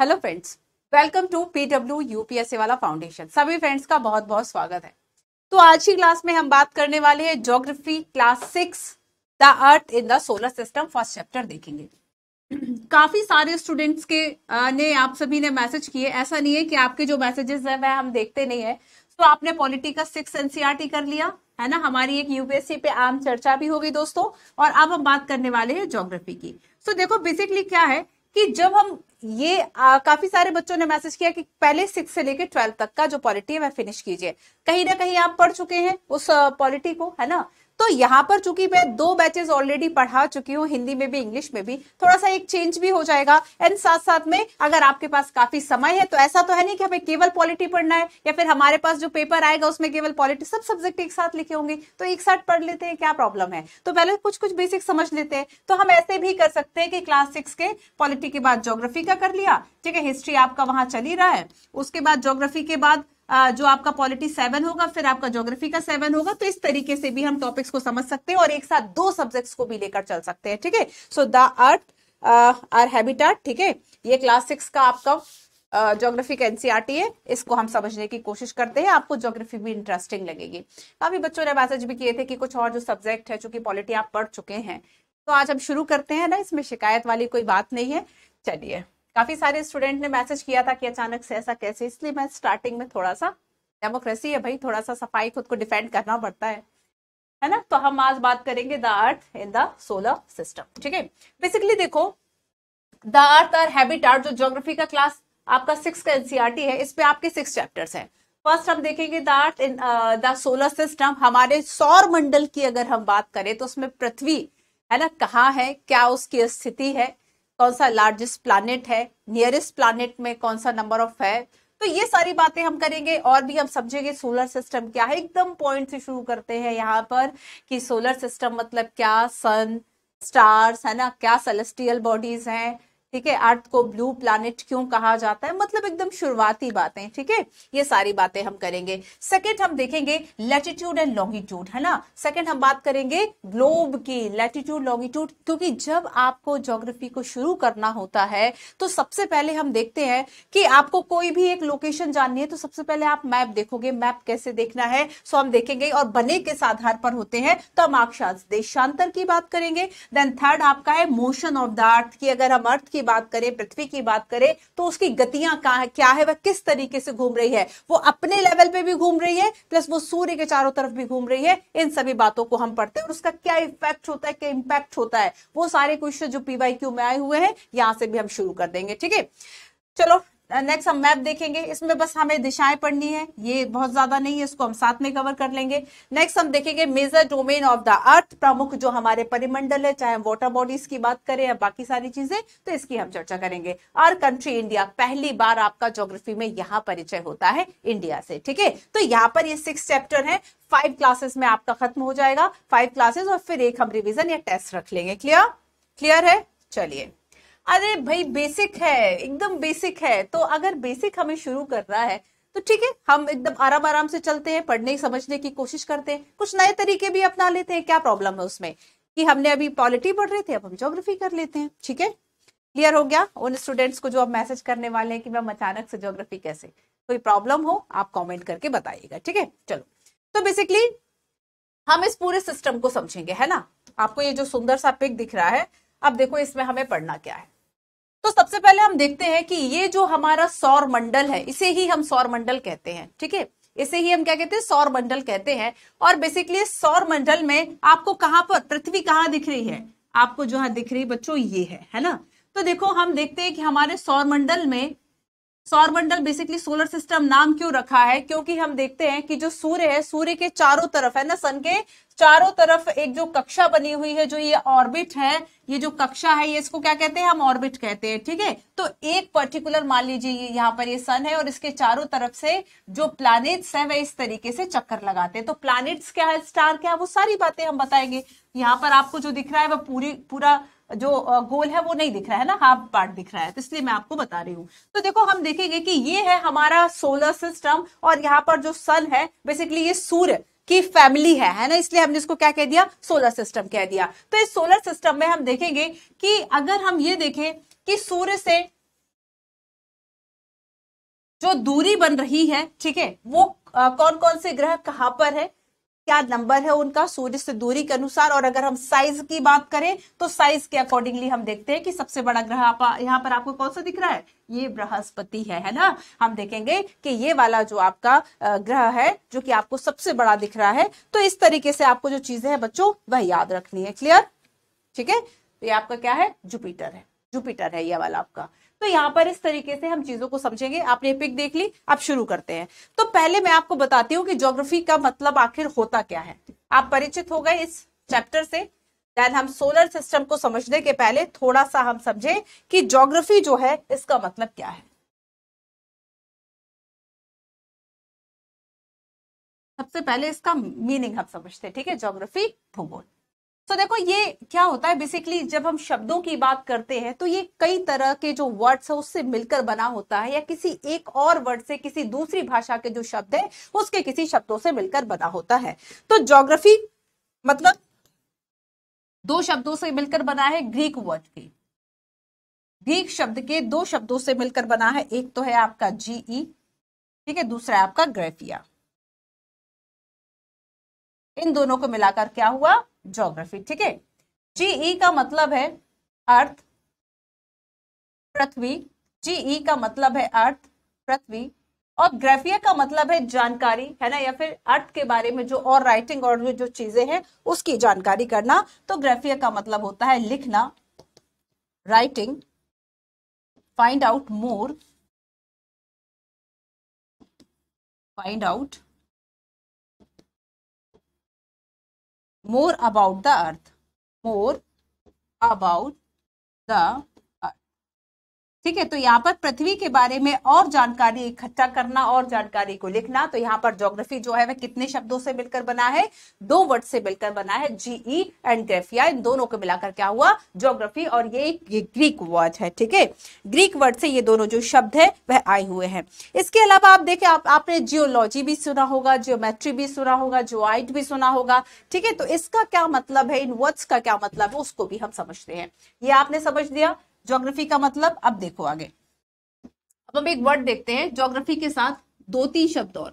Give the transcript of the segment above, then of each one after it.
Hello friends welcome to PW UPSC वाला foundation सभी friends का बहुत बहुत स्वागत है तो आज की क्लास में हम बात करने वाले हैं geography class six the earth in the solar system first chapter देखेंगे काफी सारे स्टूडेंट्स के ने आप सभी ने मैसेज किए ऐसा नहीं है कि आपके जो मैसेजेस है वह हम देखते नहीं है तो आपने पॉलिटी का सिक्स एनसीआरटी कर लिया है ना हमारी एक यूपीएससी पे आम चर्चा भी होगी दोस्तों और अब हम बात करने वाले हैं ज्योग्राफी की सो so, देखो बेसिकली क्या है कि जब हम ये आ, काफी सारे बच्चों ने मैसेज किया कि पहले सिक्स से लेकर ट्वेल्थ तक का जो पॉलिटी है वह फिनिश कीजिए कहीं ना कहीं आप पढ़ चुके हैं उस पॉलिटी को है ना तो यहाँ पर चूंकि मैं दो बैचेस ऑलरेडी पढ़ा चुकी हूँ हिंदी में भी इंग्लिश में भी थोड़ा सा एक चेंज भी हो जाएगा एंड साथ साथ में अगर आपके पास काफी समय है तो ऐसा तो है नहीं कि हमें केवल पॉलिटी पढ़ना है या फिर हमारे पास जो पेपर आएगा उसमें केवल पॉलिटी सब सब्जेक्ट एक साथ लिखे होंगे तो एक साथ पढ़ लेते हैं क्या प्रॉब्लम है तो पहले कुछ कुछ बेसिक समझ लेते हैं तो हम ऐसे भी कर सकते हैं कि क्लास सिक्स के पॉलिटी के बाद ज्योग्राफी का कर लिया ठीक है हिस्ट्री आपका वहां चल ही रहा है उसके बाद ज्योग्राफी के बाद जो आपका पॉलिटी सेवन होगा फिर आपका ज्योग्राफी का सेवन होगा तो इस तरीके से भी हम टॉपिक्स को समझ सकते हैं और एक साथ दो सब्जेक्ट्स को भी लेकर चल सकते हैं ठीक है so the earth are habitat ठीक है ये क्लास सिक्स का आपका ज्योग्राफी का एनसीआरटी है इसको हम समझने की कोशिश करते हैं आपको ज्योग्राफी भी इंटरेस्टिंग लगेगी काफी बच्चों ने मैसेज भी किए थे कि कुछ और जो सब्जेक्ट है चूंकि पॉलिटी आप पढ़ चुके हैं तो आज हम शुरू करते हैं ना इसमें शिकायत वाली कोई बात नहीं है चलिए काफी सारे स्टूडेंट ने मैसेज किया था कि अचानक से ऐसा कैसे इसलिए मैं स्टार्टिंग में थोड़ा सा डेमोक्रेसी है भाई थोड़ा सा सफाई खुद को डिफेंड करना पड़ता है है ना तो हम आज बात करेंगे the earth in the solar system ठीक है बेसिकली देखो द अर्थ और हैबिटार जो ज्योग्राफी का क्लास आपका सिक्स का एनसीआरटी e है इसमें आपके सिक्स चैप्टर्स हैं फर्स्ट हम देखेंगे the earth in the solar system हमारे सौर मंडल की अगर हम बात करें तो उसमें पृथ्वी है ना कहाँ है क्या उसकी स्थिति है कौन सा लार्जेस्ट प्लानट है नियरेस्ट प्लानट में कौन सा नंबर ऑफ है तो ये सारी बातें हम करेंगे और भी हम समझेंगे सोलर सिस्टम क्या है एकदम पॉइंट से शुरू करते हैं यहाँ पर कि सोलर सिस्टम मतलब क्या सन स्टार्स है ना क्या सेलेस्टियल बॉडीज हैं ठीक है अर्थ को ब्लू प्लानिट क्यों कहा जाता है मतलब एकदम शुरुआती बातें ठीक है ये सारी बातें हम करेंगे सेकेंड हम देखेंगे लेटिट्यूड एंड लॉन्गिट्यूड है ना सेकेंड हम बात करेंगे ग्लोब की लेटिट्यूड लॉन्गिट्यूड क्योंकि जब आपको ज्योग्राफी को शुरू करना होता है तो सबसे पहले हम देखते हैं कि आपको कोई भी एक लोकेशन जाननी है तो सबसे पहले आप मैप देखोगे मैप कैसे देखना है सो हम देखेंगे और बने किस आधार पर होते हैं तो हम अक्षांश देशांतर की बात करेंगे देन थर्ड आपका है मोशन ऑफ द अर्थ की अगर हम अर्थ की बात करें पृथ्वी की बात करें तो उसकी गतियां क्या है वह किस तरीके से घूम रही है वो अपने लेवल पे भी घूम रही है प्लस वो सूर्य के चारों तरफ भी घूम रही है इन सभी बातों को हम पढ़ते हैं और उसका क्या इफेक्ट होता है क्या इंपैक्ट होता है वो सारे क्वेश्चन जो पीवाई में आए हुए हैं यहां से भी हम शुरू कर देंगे ठीक है चलो नेक्स्ट हम मैप देखेंगे इसमें बस हमें दिशाएं पढ़नी है ये बहुत ज्यादा नहीं है इसको हम साथ में कवर कर लेंगे नेक्स्ट हम देखेंगे major domain of the earth प्रमुख जो हमारे परिमंडल है चाहे हम वाटर बॉडीज की बात करें या बाकी सारी चीजें तो इसकी हम चर्चा करेंगे और कंट्री इंडिया पहली बार आपका ज्योग्राफी में यहाँ परिचय होता है इंडिया से ठीक है तो यहाँ पर ये सिक्स चैप्टर है फाइव क्लासेस में आपका खत्म हो जाएगा फाइव क्लासेस और फिर एक हम रिविजन या टेस्ट रख लेंगे क्लियर क्लियर है चलिए अरे भाई बेसिक है एकदम बेसिक है तो अगर बेसिक हमें शुरू कर रहा है तो ठीक है हम एकदम आराम आराम से चलते हैं पढ़ने समझने की कोशिश करते हैं कुछ नए तरीके भी अपना लेते हैं क्या प्रॉब्लम है उसमें कि हमने अभी पॉलिटी पढ़ रहे थे अब हम ज्योग्राफी कर लेते हैं ठीक है क्लियर हो गया उन स्टूडेंट्स को जो आप मैसेज करने वाले हैं कि मैम अचानक से ज्योग्राफी कैसे कोई प्रॉब्लम हो आप कॉमेंट करके बताइएगा ठीक है चलो तो बेसिकली हम इस पूरे सिस्टम को समझेंगे है ना आपको ये जो सुंदर सा पिक दिख रहा है अब देखो इसमें हमें पढ़ना क्या है तो सबसे पहले हम देखते हैं कि ये जो हमारा सौर मंडल है इसे ही हम सौर मंडल कहते हैं ठीक है इसे ही हम क्या कहते हैं सौर मंडल कहते हैं और बेसिकली सौर मंडल में आपको कहां पर पृथ्वी कहां दिख रही है आपको जो दिख रही बच्चों ये है है ना तो देखो हम देखते हैं कि हमारे सौर मंडल में सौर मंडल बेसिकली सोलर सिस्टम नाम क्यों रखा है क्योंकि हम देखते हैं कि जो सूर्य है सूर्य के चारों तरफ है ना सन के चारों तरफ एक जो कक्षा बनी हुई है जो ये ऑर्बिट है ये जो कक्षा है ये इसको क्या कहते हैं हम ऑर्बिट कहते हैं ठीक है तो एक पर्टिकुलर मान लीजिए ये यहाँ पर ये सन है और इसके चारों तरफ से जो प्लानिट्स है वह इस तरीके से चक्कर लगाते हैं तो प्लानिट्स क्या है स्टार क्या है वो सारी बातें हम बताएंगे यहाँ पर आपको जो दिख रहा है वह पूरी पूरा जो गोल है वो नहीं दिख रहा है ना हाफ पार्ट दिख रहा है तो इसलिए मैं आपको बता रही हूँ तो देखो हम देखेंगे कि ये है हमारा सोलर सिस्टम और यहाँ पर जो सन है बेसिकली ये सूर्य की फैमिली है है ना इसलिए हमने इसको क्या कह दिया सोलर सिस्टम कह दिया तो इस सोलर सिस्टम में हम देखेंगे कि अगर हम ये देखें कि सूर्य से जो दूरी बन रही है ठीक है वो आ, कौन कौन से ग्रह कहाँ पर है क्या नंबर है उनका सूर्य से दूरी के अनुसार और अगर हम साइज की बात करें तो साइज के अकॉर्डिंगली हम देखते हैं कि सबसे बड़ा ग्रह आप यहाँ पर आपको कौन सा दिख रहा है ये बृहस्पति है है ना हम देखेंगे कि ये वाला जो आपका ग्रह है जो कि आपको सबसे बड़ा दिख रहा है तो इस तरीके से आपको जो चीजें हैं बच्चों वह याद रखनी है क्लियर ठीक है तो ये आपका क्या है जुपिटर है जुपिटर है ये वाला आपका तो यहाँ पर इस तरीके से हम चीजों को समझेंगे आपने पिक देख ली आप शुरू करते हैं तो पहले मैं आपको बताती हूँ कि ज्योग्राफी का मतलब आखिर होता क्या है आप परिचित हो गए इस चैप्टर से देन हम सोलर सिस्टम को समझने के पहले थोड़ा सा हम समझे कि ज्योग्राफी जो है इसका मतलब क्या है सबसे पहले इसका मीनिंग हम समझते हैं ठीक है ज्योग्राफी भूगोल तो so, देखो ये क्या होता है बेसिकली जब हम शब्दों की बात करते हैं तो ये कई तरह के जो वर्ड्स है उससे मिलकर बना होता है या किसी एक और वर्ड से किसी दूसरी भाषा के जो शब्द है उसके किसी शब्दों से मिलकर बना होता है तो जोग्राफी मतलब दो शब्दों से मिलकर बना है ग्रीक वर्ड के ग्रीक शब्द के दो शब्दों से मिलकर बना है एक तो है आपका जीई e, ठीक है दूसरा आपका ग्रेफिया इन दोनों को मिलाकर क्या हुआ ज्योग्राफी ठीक है जीई e का मतलब है अर्थ पृथ्वी जीई e का मतलब है अर्थ पृथ्वी और ग्राफिया का मतलब है जानकारी है ना या फिर अर्थ के बारे में जो और राइटिंग और जो चीजें हैं उसकी जानकारी करना तो ग्राफिया का मतलब होता है लिखना writing find out more find out more about the earth more about the ठीक है तो यहाँ पर पृथ्वी के बारे में और जानकारी इकट्ठा करना और जानकारी को लिखना तो यहाँ पर ज्योग्राफी जो है वह कितने शब्दों से मिलकर बना है दो वर्ड से मिलकर बना है जीई एंड ग्रेफिया इन दोनों को मिलाकर क्या हुआ ज्योग्राफी और ये एक ग्रीक वर्ड है ठीक है ग्रीक वर्ड से ये दोनों जो शब्द है वह आए हुए हैं इसके अलावा आप देखें आप, आपने जियोलॉजी भी सुना होगा जियोमेट्री भी सुना होगा जोआइट भी सुना होगा ठीक है तो इसका क्या मतलब है इन वर्ड्स का क्या मतलब है उसको भी हम समझते हैं ये आपने समझ लिया ज्योग्राफी का मतलब अब देखो आगे अब हम एक वर्ड देखते हैं ज्योग्राफी के साथ दो तीन शब्द और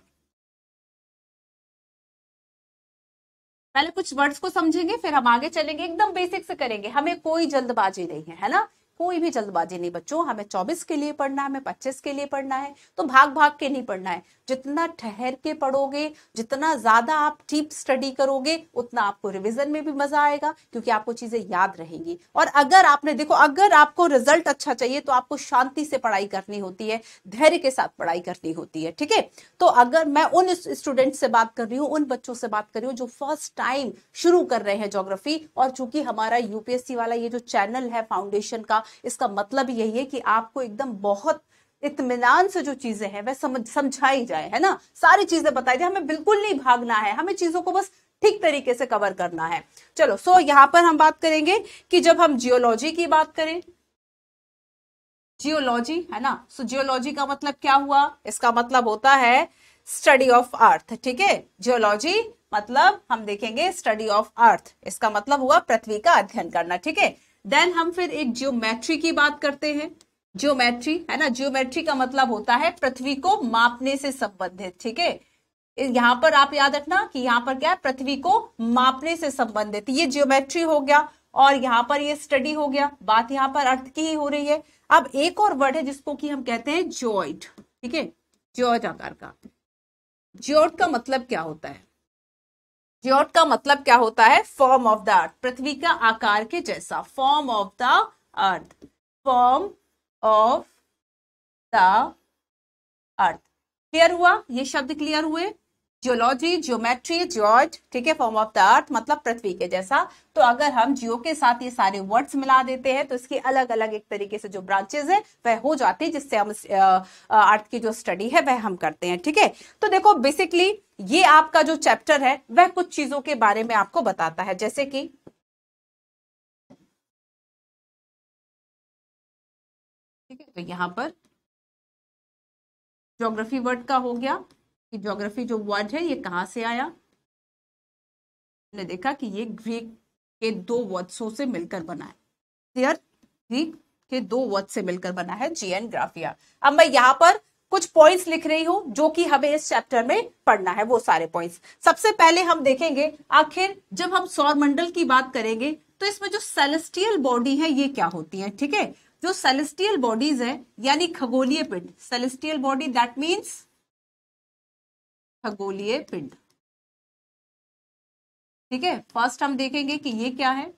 पहले कुछ वर्ड्स को समझेंगे फिर हम आगे चलेंगे एकदम बेसिक से करेंगे हमें कोई जल्दबाजी नहीं है है ना कोई भी जल्दबाजी नहीं बच्चों हमें 24 के लिए पढ़ना है हमें 25 के लिए पढ़ना है तो भाग भाग के नहीं पढ़ना है जितना ठहर के पढ़ोगे जितना ज्यादा आप डीप स्टडी करोगे उतना आपको रिविजन में भी मजा आएगा क्योंकि आपको चीजें याद रहेंगी और अगर आपने देखो अगर आपको रिजल्ट अच्छा चाहिए तो आपको शांति से पढ़ाई करनी होती है धैर्य के साथ पढ़ाई करनी होती है ठीक है तो अगर मैं उन स्टूडेंट से बात कर रही हूँ उन बच्चों से बात कर रही हूँ जो फर्स्ट टाइम शुरू कर रहे हैं जोग्राफी और चूंकि हमारा यूपीएससी वाला ये जो चैनल है फाउंडेशन का इसका मतलब यही है कि आपको एकदम बहुत इतमान से जो चीजें हैं वह समझ समझाई जाए है ना सारी चीजें बताई जाए हमें बिल्कुल नहीं भागना है हमें चीजों को बस ठीक तरीके से कवर करना है चलो सो यहां पर हम बात करेंगे कि जब हम जियोलॉजी की बात करें जियोलॉजी है ना सो so, जियोलॉजी का मतलब क्या हुआ इसका मतलब होता है स्टडी ऑफ अर्थ ठीक है जियोलॉजी मतलब हम देखेंगे स्टडी ऑफ अर्थ इसका मतलब हुआ पृथ्वी का अध्ययन करना ठीक है देन हम फिर एक ज्योमेट्री की बात करते हैं ज्योमेट्री है ना ज्योमेट्री का मतलब होता है पृथ्वी को मापने से संबंधित ठीक है यहां पर आप याद रखना कि यहां पर क्या है पृथ्वी को मापने से संबंधित ये ज्योमेट्री हो गया और यहां पर ये स्टडी हो गया बात यहां पर अर्थ की ही हो रही है अब एक और वर्ड है जिसको कि हम कहते हैं जॉइट ठीक है जॉइट आकार का जॉइट का मतलब क्या होता है ज्योट का मतलब क्या होता है फॉर्म ऑफ द अर्थ पृथ्वी का आकार के जैसा form of the earth form of the earth clear हुआ ये शब्द क्लियर हुए जियोलॉजी जियोमेट्री जॉर्ज ठीक है फॉर्म ऑफ द अर्थ मतलब पृथ्वी के जैसा तो अगर हम जियो के साथ ये सारे वर्ड्स मिला देते हैं तो इसकी अलग अलग एक तरीके से जो ब्रांचेज है वह हो जाती है जिससे हम अर्थ की जो स्टडी है वह हम करते हैं ठीक है तो देखो बेसिकली ये आपका जो चैप्टर है वह कुछ चीजों के बारे में आपको बताता है जैसे कि ठीक है तो यहां पर ज्योग्राफी वर्ड का हो गया कि ज्योग्राफी जो वर्ड है ये कहाँ से आया हमने देखा कि ये ग्रीक के दो वर्ड्सों से मिलकर बना है क्लियर ग्रीक के दो वर्ड से मिलकर बना है जी ग्राफिया अब मैं यहाँ पर कुछ पॉइंट्स लिख रही हूं जो कि हमें इस चैप्टर में पढ़ना है वो सारे पॉइंट्स सबसे पहले हम देखेंगे आखिर जब हम सौर मंडल की बात करेंगे तो इसमें जो सेलेस्टियल बॉडी है ये क्या होती है ठीक है जो सेलेस्टियल बॉडीज है यानी खगोलीय पिंड सेलेस्टियल बॉडी दैट मीन्स खगोलीय पिंड ठीक है फर्स्ट हम देखेंगे कि ये क्या है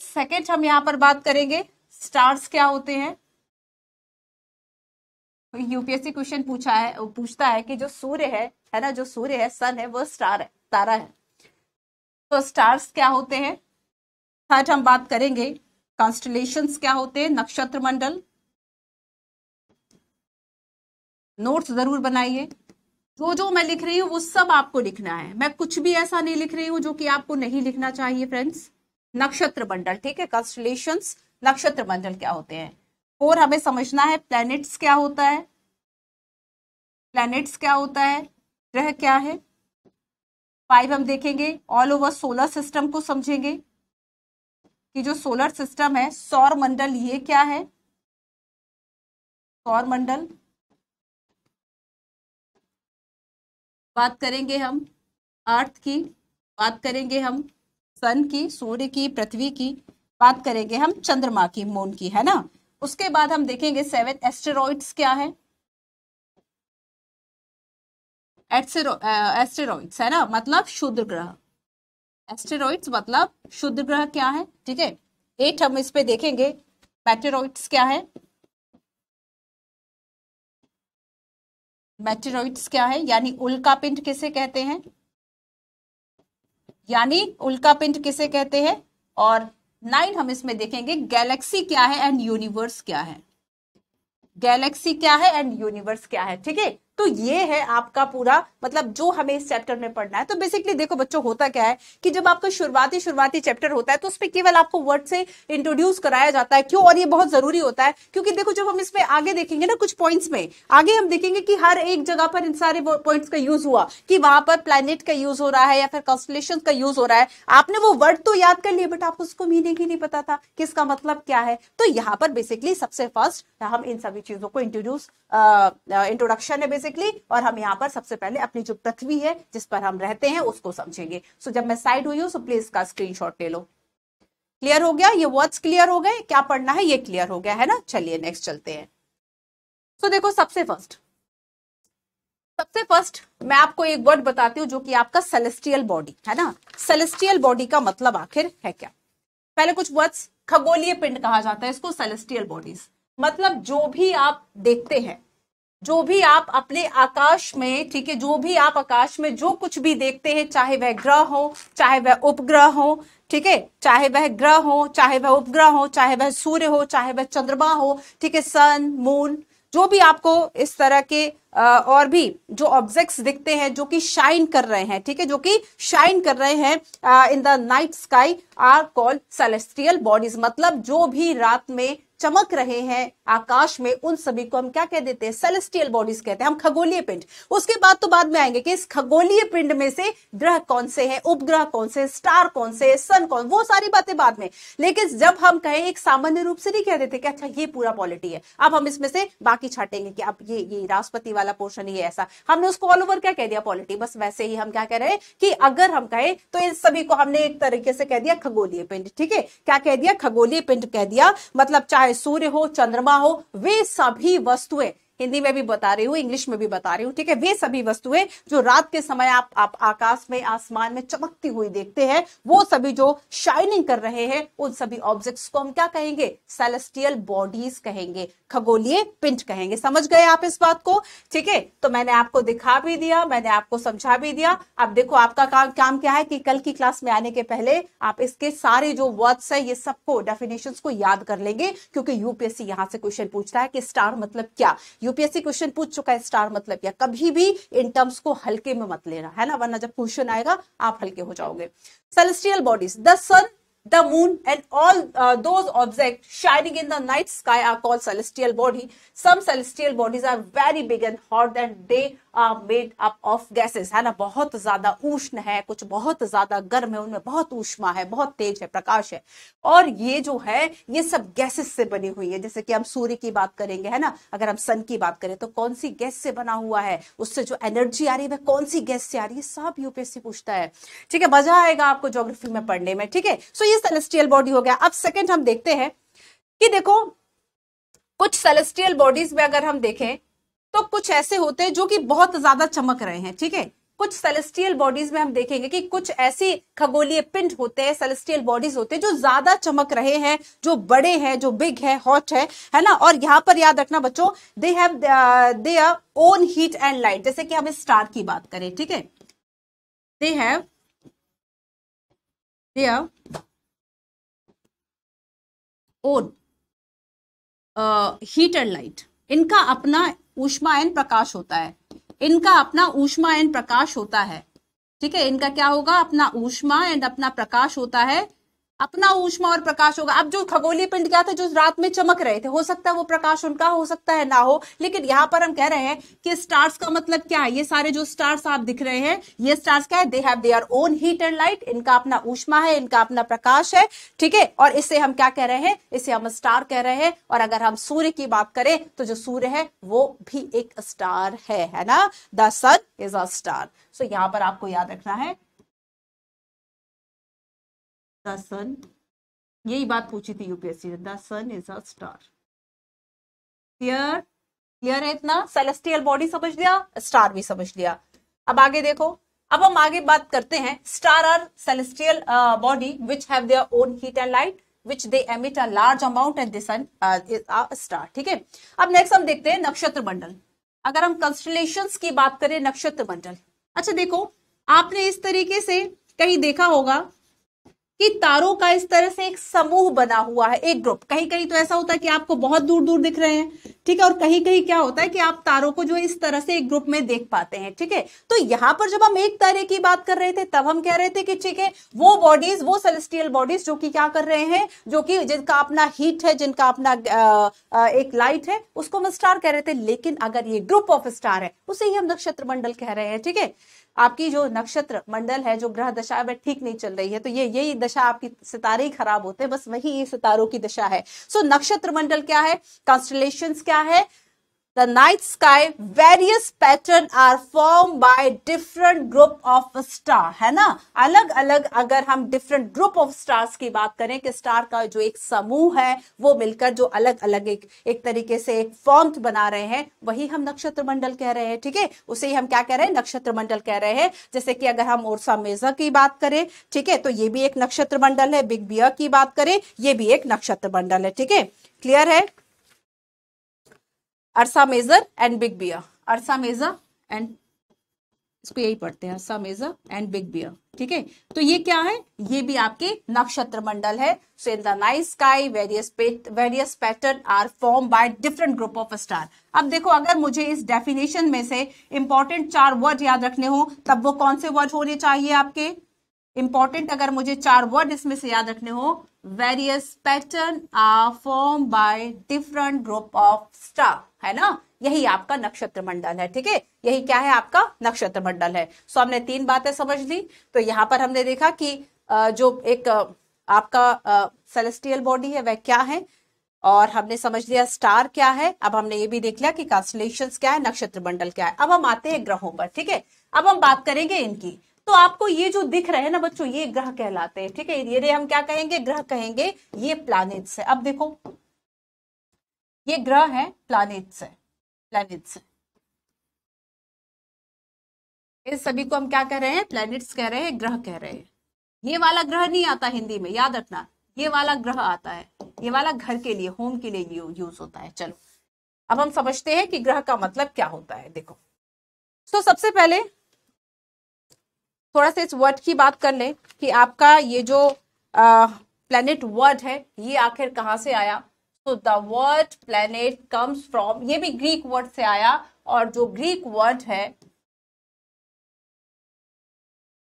सेकेंड हम यहां पर बात करेंगे स्टार्स क्या होते हैं यूपीएससी क्वेश्चन पूछा है पूछता है कि जो सूर्य है है ना जो सूर्य है सन है वो स्टार है तारा है तो स्टार्स क्या होते हैं थर्ड हम बात करेंगे कॉन्स्टलेशन क्या होते हैं नक्षत्र मंडल नोट्स जरूर बनाइए जो जो मैं लिख रही हूँ वो सब आपको लिखना है मैं कुछ भी ऐसा नहीं लिख रही हूँ जो कि आपको नहीं लिखना चाहिए फ्रेंड्स नक्षत्र मंडल ठीक है कंस्टलेशन नक्षत्र मंडल क्या होते हैं और हमें समझना है प्लैनेट्स क्या होता है प्लैनेट्स क्या होता है ग्रह क्या है फाइव हम देखेंगे ऑल ओवर सोलर सिस्टम को समझेंगे कि जो सोलर सिस्टम है सौर मंडल ये क्या है सौर मंडल बात करेंगे हम अर्थ की बात करेंगे हम सन की सूर्य की पृथ्वी की बात करेंगे हम चंद्रमा की मून की है ना उसके बाद हम देखेंगे सेवन एस्टेरॉइड्स क्या है एस्टेरॉइड्स है ना मतलब शुद्ध ग्रह एस्टेरॉइड्स मतलब शुद्ध ग्रह क्या है ठीक है एट हम इस पे देखेंगे मैटेरॉइड्स क्या है मेटेरोइड्स क्या है यानी उल्का पिंड किसे कहते हैं यानी उल्का पिंड किसे कहते हैं और नाइन हम इसमें देखेंगे गैलेक्सी क्या है एंड यूनिवर्स क्या है गैलेक्सी क्या है एंड यूनिवर्स क्या है ठीक है तो ये है आपका पूरा मतलब जो हमें इस चैप्टर में पढ़ना है तो बेसिकली देखो बच्चों होता क्या है कि जब आपका शुरुआती शुरुआती चैप्टर होता है तो उसमें केवल आपको वर्ड से इंट्रोड्यूस कराया जाता है क्यों और ये बहुत जरूरी होता है क्योंकि देखो जब हम इसमें आगे देखेंगे ना कुछ पॉइंट्स में आगे हम देखेंगे कि हर एक जगह पर इन सारे पॉइंट्स का यूज हुआ कि वहां पर प्लानिट का यूज हो रहा है या फिर कॉन्स्टलेशन का यूज हो रहा है आपने वो वर्ड तो याद कर लिया बट आपको उसको मीनिंग ही नहीं पता था कि इसका मतलब क्या है तो यहाँ पर बेसिकली सबसे फर्स्ट हम इन सभी चीजों को इंट्रोड्यूस इंट्रोडक्शन है बेसिकली और हम यहाँ पर सबसे पहले अपनी जो पृथ्वी है जिस पर हम रहते हैं उसको समझेंगे सो so, जब मैं साइड हुई हूँ सो प्लीज का स्क्रीन ले लो क्लियर हो गया ये वर्ड्स क्लियर हो गए क्या पढ़ना है ये क्लियर हो गया है ना चलिए नेक्स्ट चलते हैं सो so, देखो सबसे फर्स्ट सबसे फर्स्ट मैं आपको एक वर्ड बताती हूँ जो कि आपका सेलेस्टियल बॉडी है ना सेलेस्टियल बॉडी का मतलब आखिर है क्या पहले कुछ वर्ड्स खगोलीय पिंड कहा जाता है इसको सेलेस्टियल बॉडीज मतलब जो भी आप देखते हैं जो भी आप अपने आकाश में ठीक है जो भी आप आकाश में जो कुछ भी देखते हैं चाहे वह ग्रह हो चाहे वह उपग्रह हो ठीक है चाहे वह ग्रह हो चाहे वह उपग्रह हो चाहे वह सूर्य हो चाहे वह चंद्रमा हो ठीक है सन मून जो भी आपको इस तरह के और भी जो ऑब्जेक्ट्स दिखते हैं जो कि शाइन कर रहे हैं ठीक है जो कि शाइन कर रहे हैं in the night sky are called celestial bodies मतलब जो भी रात में चमक रहे हैं आकाश में उन सभी को हम क्या कह देते हैं सेलेस्टियल बॉडीज कहते हैं हम खगोलीय पिंड उसके बाद तो बाद में आएंगे कि इस खगोलीय पिंड में से ग्रह कौन से हैं उपग्रह कौन से स्टार कौन से सन कौन वो सारी बातें बाद में लेकिन जब हम कहें एक सामान्य रूप से नहीं कह देते कि अच्छा ये पूरा पॉलिटी है अब हम इसमें से बाकी छाटेंगे कि अब ये ये राष्ट्रपति वाला पोर्शन ही ऐसा हमने उसको ऑल ओवर क्या कह दिया पॉलिटी बस वैसे ही हम क्या कह रहे हैं कि अगर हम कहें तो इन सभी को हमने एक तरीके से कह दिया खगोलीय पिंड ठीक है क्या कह दिया खगोलीय पिंड कह दिया मतलब चाहे सूर्य हो चंद्रमा हो वे सभी वस्तुएं हिंदी में भी बता रही हूँ इंग्लिश में भी बता रही हूँ ठीक है वे सभी वस्तुएं जो रात के समय आप आप आकाश में आसमान में चमकती हुई देखते हैं वो सभी जो शाइनिंग कर रहे हैं उन सभी ऑब्जेक्ट्स को हम क्या कहेंगे सेलेस्टियल बॉडीज कहेंगे खगोलीय पिंट कहेंगे समझ गए आप इस बात को ठीक है तो मैंने आपको दिखा भी दिया मैंने आपको समझा भी दिया अब देखो आपका काम काम क्या है कि कल की क्लास में आने के पहले आप इसके सारे जो वर्ड्स है ये सबको डेफिनेशन को याद कर लेंगे क्योंकि यूपीएससी यहां से क्वेश्चन पूछता है कि स्टार मतलब क्या यूपीएससी क्वेश्चन पूछ चुका है स्टार मतलब या कभी भी इन टर्म्स को हल्के में मत लेना है ना वरना जब क्वेश्चन आएगा आप हल्के हो जाओगे celestial bodies the sun the moon and all those object shining in the night sky are called celestial body some celestial bodies are very big and hot and they made up of gases है ना बहुत ज्यादा उष्ण है कुछ बहुत ज्यादा गर्म है उनमें बहुत ऊष्मा है बहुत तेज है प्रकाश है और ये जो है ये सब गैसेस से बनी हुई है जैसे कि हम सूर्य की बात करेंगे है ना अगर हम सन की बात करें तो कौन सी गैस से बना हुआ है उससे जो एनर्जी आ रही है वह कौन सी गैस से आ रही है सब यूपीएससी पूछता है ठीक है मजा आएगा आपको ज्योग्राफी में पढ़ने में ठीक है सो ये सेलेस्टियल बॉडी हो गया अब सेकेंड हम देखते हैं कि देखो कुछ सेलेस्टियल बॉडीज में अगर हम देखें तो कुछ ऐसे होते हैं जो कि बहुत ज्यादा चमक रहे हैं ठीक है कुछ सेलेस्टियल बॉडीज में हम देखेंगे कि कुछ ऐसे खगोलीय पिंड होते हैं सेलेस्टियल बॉडीज होते हैं जो ज्यादा चमक रहे हैं जो बड़े हैं जो बिग है हॉट है है ना और यहाँ पर याद रखना बच्चों they have their own heat and light जैसे कि हम स्टार की बात करें ठीक है they have their own heat and light इनका अपना ऊष्मायन प्रकाश होता है इनका अपना ऊष्मायन प्रकाश होता है ठीक है इनका क्या होगा अपना ऊष्मा एंड अपना प्रकाश होता है अपना ऊष्मा और प्रकाश होगा अब जो खगोलीय पिंड क्या था जो रात में चमक रहे थे हो सकता है वो प्रकाश उनका हो सकता है ना हो लेकिन यहाँ पर हम कह रहे हैं कि स्टार्स का मतलब क्या है ये सारे जो स्टार्स आप दिख रहे हैं ये स्टार्स क्या है they have their own heat and light इनका अपना ऊष्मा है इनका अपना प्रकाश है ठीक है और इससे हम क्या कह रहे हैं इसे हम स्टार कह रहे हैं और अगर हम सूर्य की बात करें तो जो सूर्य है वो भी एक स्टार है है ना the sun is a star so यहाँ पर आपको याद रखना है द सन यही बात पूछी थी यूपीएससी ने the sun is a star clear clear है इतना सेलेस्टियल बॉडी समझ लिया स्टार भी समझ लिया अब आगे देखो अब हम आगे बात करते हैं star are celestial body which have their own heat and light which they emit a large amount and this star ठीक है अब नेक्स्ट हम देखते हैं नक्षत्र मंडल अगर हम कंस्टलेशन की बात करें नक्षत्र मंडल अच्छा देखो आपने इस तरीके से कहीं देखा होगा कि तारों का इस तरह से एक समूह बना हुआ है एक ग्रुप कहीं कहीं तो ऐसा होता है कि आपको बहुत दूर दूर दिख रहे हैं ठीक है और कहीं कहीं क्या होता है कि आप तारों को जो इस तरह से एक ग्रुप में देख पाते हैं ठीक है तो यहां पर जब हम एक तारे की बात कर रहे थे तब हम कह रहे थे कि ठीक है वो बॉडीज वो सेलेस्टियल बॉडीज जो कि क्या कर रहे हैं जो कि जिनका अपना हीट है जिनका अपना आ, आ, एक लाइट है उसको हम स्टार कह रहे थे लेकिन अगर ये ग्रुप ऑफ स्टार है उसे ही हम नक्षत्र मंडल कह रहे हैं ठीक है आपकी जो नक्षत्र मंडल है जो ग्रह दशा है वह ठीक नहीं चल रही है तो ये यही दशा आपकी सितारे ही खराब होते हैं बस वही ये सितारों की दशा है सो so, नक्षत्र मंडल क्या है कॉन्स्टलेशन क्या है the night sky various pattern are formed by different group of star है ना अलग अलग अगर हम different group of stars की बात करें कि स्टार का जो एक समूह है वो मिलकर जो अलग अलग एक एक तरीके से एक फॉर्म बना रहे हैं वही हम नक्षत्र मंडल कह रहे हैं ठीक है उसे ही हम क्या कह रहे हैं नक्षत्र मंडल कह रहे हैं जैसे कि अगर हम ओरसा मेजा की बात करें ठीक है तो ये भी एक नक्षत्र मंडल है बिग बियर की बात करें ये भी एक नक्षत्र मंडल है ठीक है क्लियर है अरसा मेजर एंड बिग बिया अरसा मेजर एंड इसको यही पढ़ते हैं अरसा मेजर एंड बिग बियर ठीक है तो ये क्या है ये भी आपके नक्षत्र मंडल है so in the night sky various various pattern are form by different group of star अब देखो अगर मुझे इस डेफिनेशन में से इंपॉर्टेंट चार वर्ड याद रखने हो तब वो कौन से वर्ड होने चाहिए आपके इंपॉर्टेंट अगर मुझे चार वर्ड इसमें से याद रखने हो various pattern are form by different group of star है ना यही आपका नक्षत्र मंडल है ठीक है यही क्या है आपका नक्षत्र मंडल है सो हमने तीन बातें समझ ली तो यहाँ पर हमने देखा कि जो एक आपका सेलेस्टियल बॉडी है वह क्या है और हमने समझ लिया स्टार क्या है अब हमने ये भी देख लिया कि कॉन्स्टलेशन क्या है नक्षत्र मंडल क्या है अब हम आते हैं ग्रहों पर ठीक है अब हम बात करेंगे इनकी तो आपको ये जो दिख रहे हैं ना बच्चों ये ग्रह कहलाते हैं ठीक है ये हम क्या कहेंगे ग्रह कहेंगे ये प्लानिट्स है अब देखो ये ग्रह है प्लानिट्स है प्लानिट्स इस सभी को हम क्या कह रहे हैं प्लैनेट्स कह रहे हैं ग्रह कह रहे हैं ये वाला ग्रह नहीं आता हिंदी में याद रखना ये वाला ग्रह आता है ये वाला घर के लिए होम के लिए यूज होता है चलो अब हम समझते हैं कि ग्रह का मतलब क्या होता है देखो तो सबसे पहले थोड़ा सा इस वर्ड की बात कर ले कि आपका ये जो प्लेनेट वर्ड है ये आखिर कहाँ से आया तो the word planet comes from ये भी ग्रीक वर्ड से आया और जो ग्रीक वर्ड है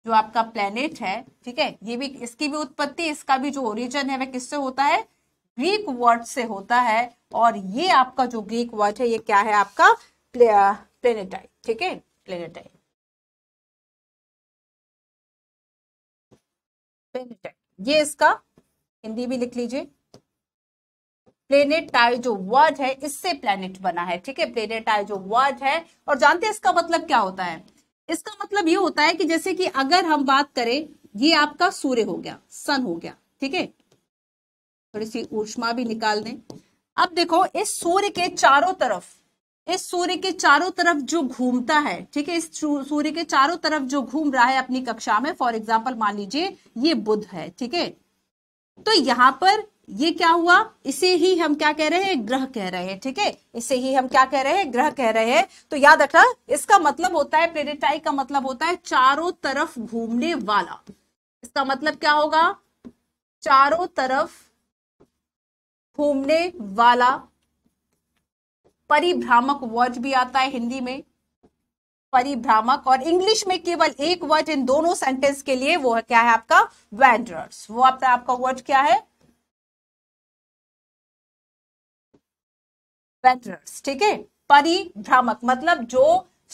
जो आपका प्लेनेट है ठीक है ये भी इसकी भी उत्पत्ति इसका भी जो ओरिजिन है वह किससे होता है ग्रीक वर्ड से होता है और ये आपका जो ग्रीक वर्ड है ये क्या है आपका प्लेनेटाइट ठीक है प्लेनेटाइट प्लेनेटाइट ये इसका हिंदी भी लिख लीजिए प्लेनेटाई जो वर्ड है इससे प्लेनेट बना है ठीक है प्लेनेटाई जो वर्ड है और जानते हैं इसका मतलब क्या होता है इसका मतलब ये होता है कि जैसे कि अगर हम बात करें ये आपका सूर्य हो गया सन हो गया ठीक है थोड़ी सी ऊष्मा भी निकाल दें अब देखो इस सूर्य के चारों तरफ इस सूर्य के चारों तरफ जो घूमता है ठीक है इस सूर्य के चारों तरफ जो घूम रहा है अपनी कक्षा में फॉर एग्जाम्पल मान लीजिए ये बुध है ठीक है तो यहां पर ये क्या हुआ इसे ही हम क्या कह रहे हैं ग्रह कह रहे हैं ठीक है इसे ही हम क्या कह रहे हैं ग्रह कह रहे हैं तो याद रखना इसका मतलब होता है प्लेनेटाई का मतलब होता है चारों तरफ घूमने वाला इसका मतलब क्या होगा चारों तरफ घूमने वाला परिभ्रामक वर्ड भी आता है हिंदी में परिभ्रामक और इंग्लिश में केवल एक वर्ड इन दोनों सेंटेंस के लिए वो क्या है आपका वैंडरर्स वो आपका आपका वर्ड क्या है वेदरर्स ठीक है परिभ्रामक मतलब जो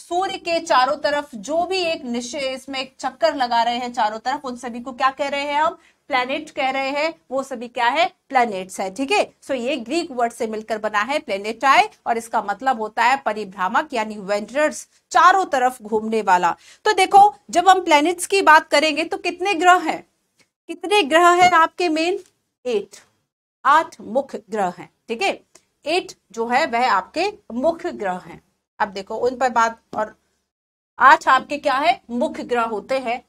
सूर्य के चारों तरफ जो भी एक निश्चय इसमें एक चक्कर लगा रहे हैं चारों तरफ उन सभी को क्या कह रहे हैं हम प्लेनेट कह रहे हैं वो सभी क्या है प्लेनेट्स है ठीक है सो ये ग्रीक वर्ड से मिलकर बना है प्लेनेट आए और इसका मतलब होता है परिभ्रामक यानी वेंटर्स चारों तरफ घूमने वाला तो देखो जब हम प्लेनेट्स की बात करेंगे तो कितने ग्रह हैं कितने ग्रह हैं आपके मेन एट आठ मुख्य ग्रह हैं ठीक है एट जो है वह आपके मुख्य ग्रह हैं अब देखो उन पर बात और आज आपके क्या है मुख्य ग्रह होते हैं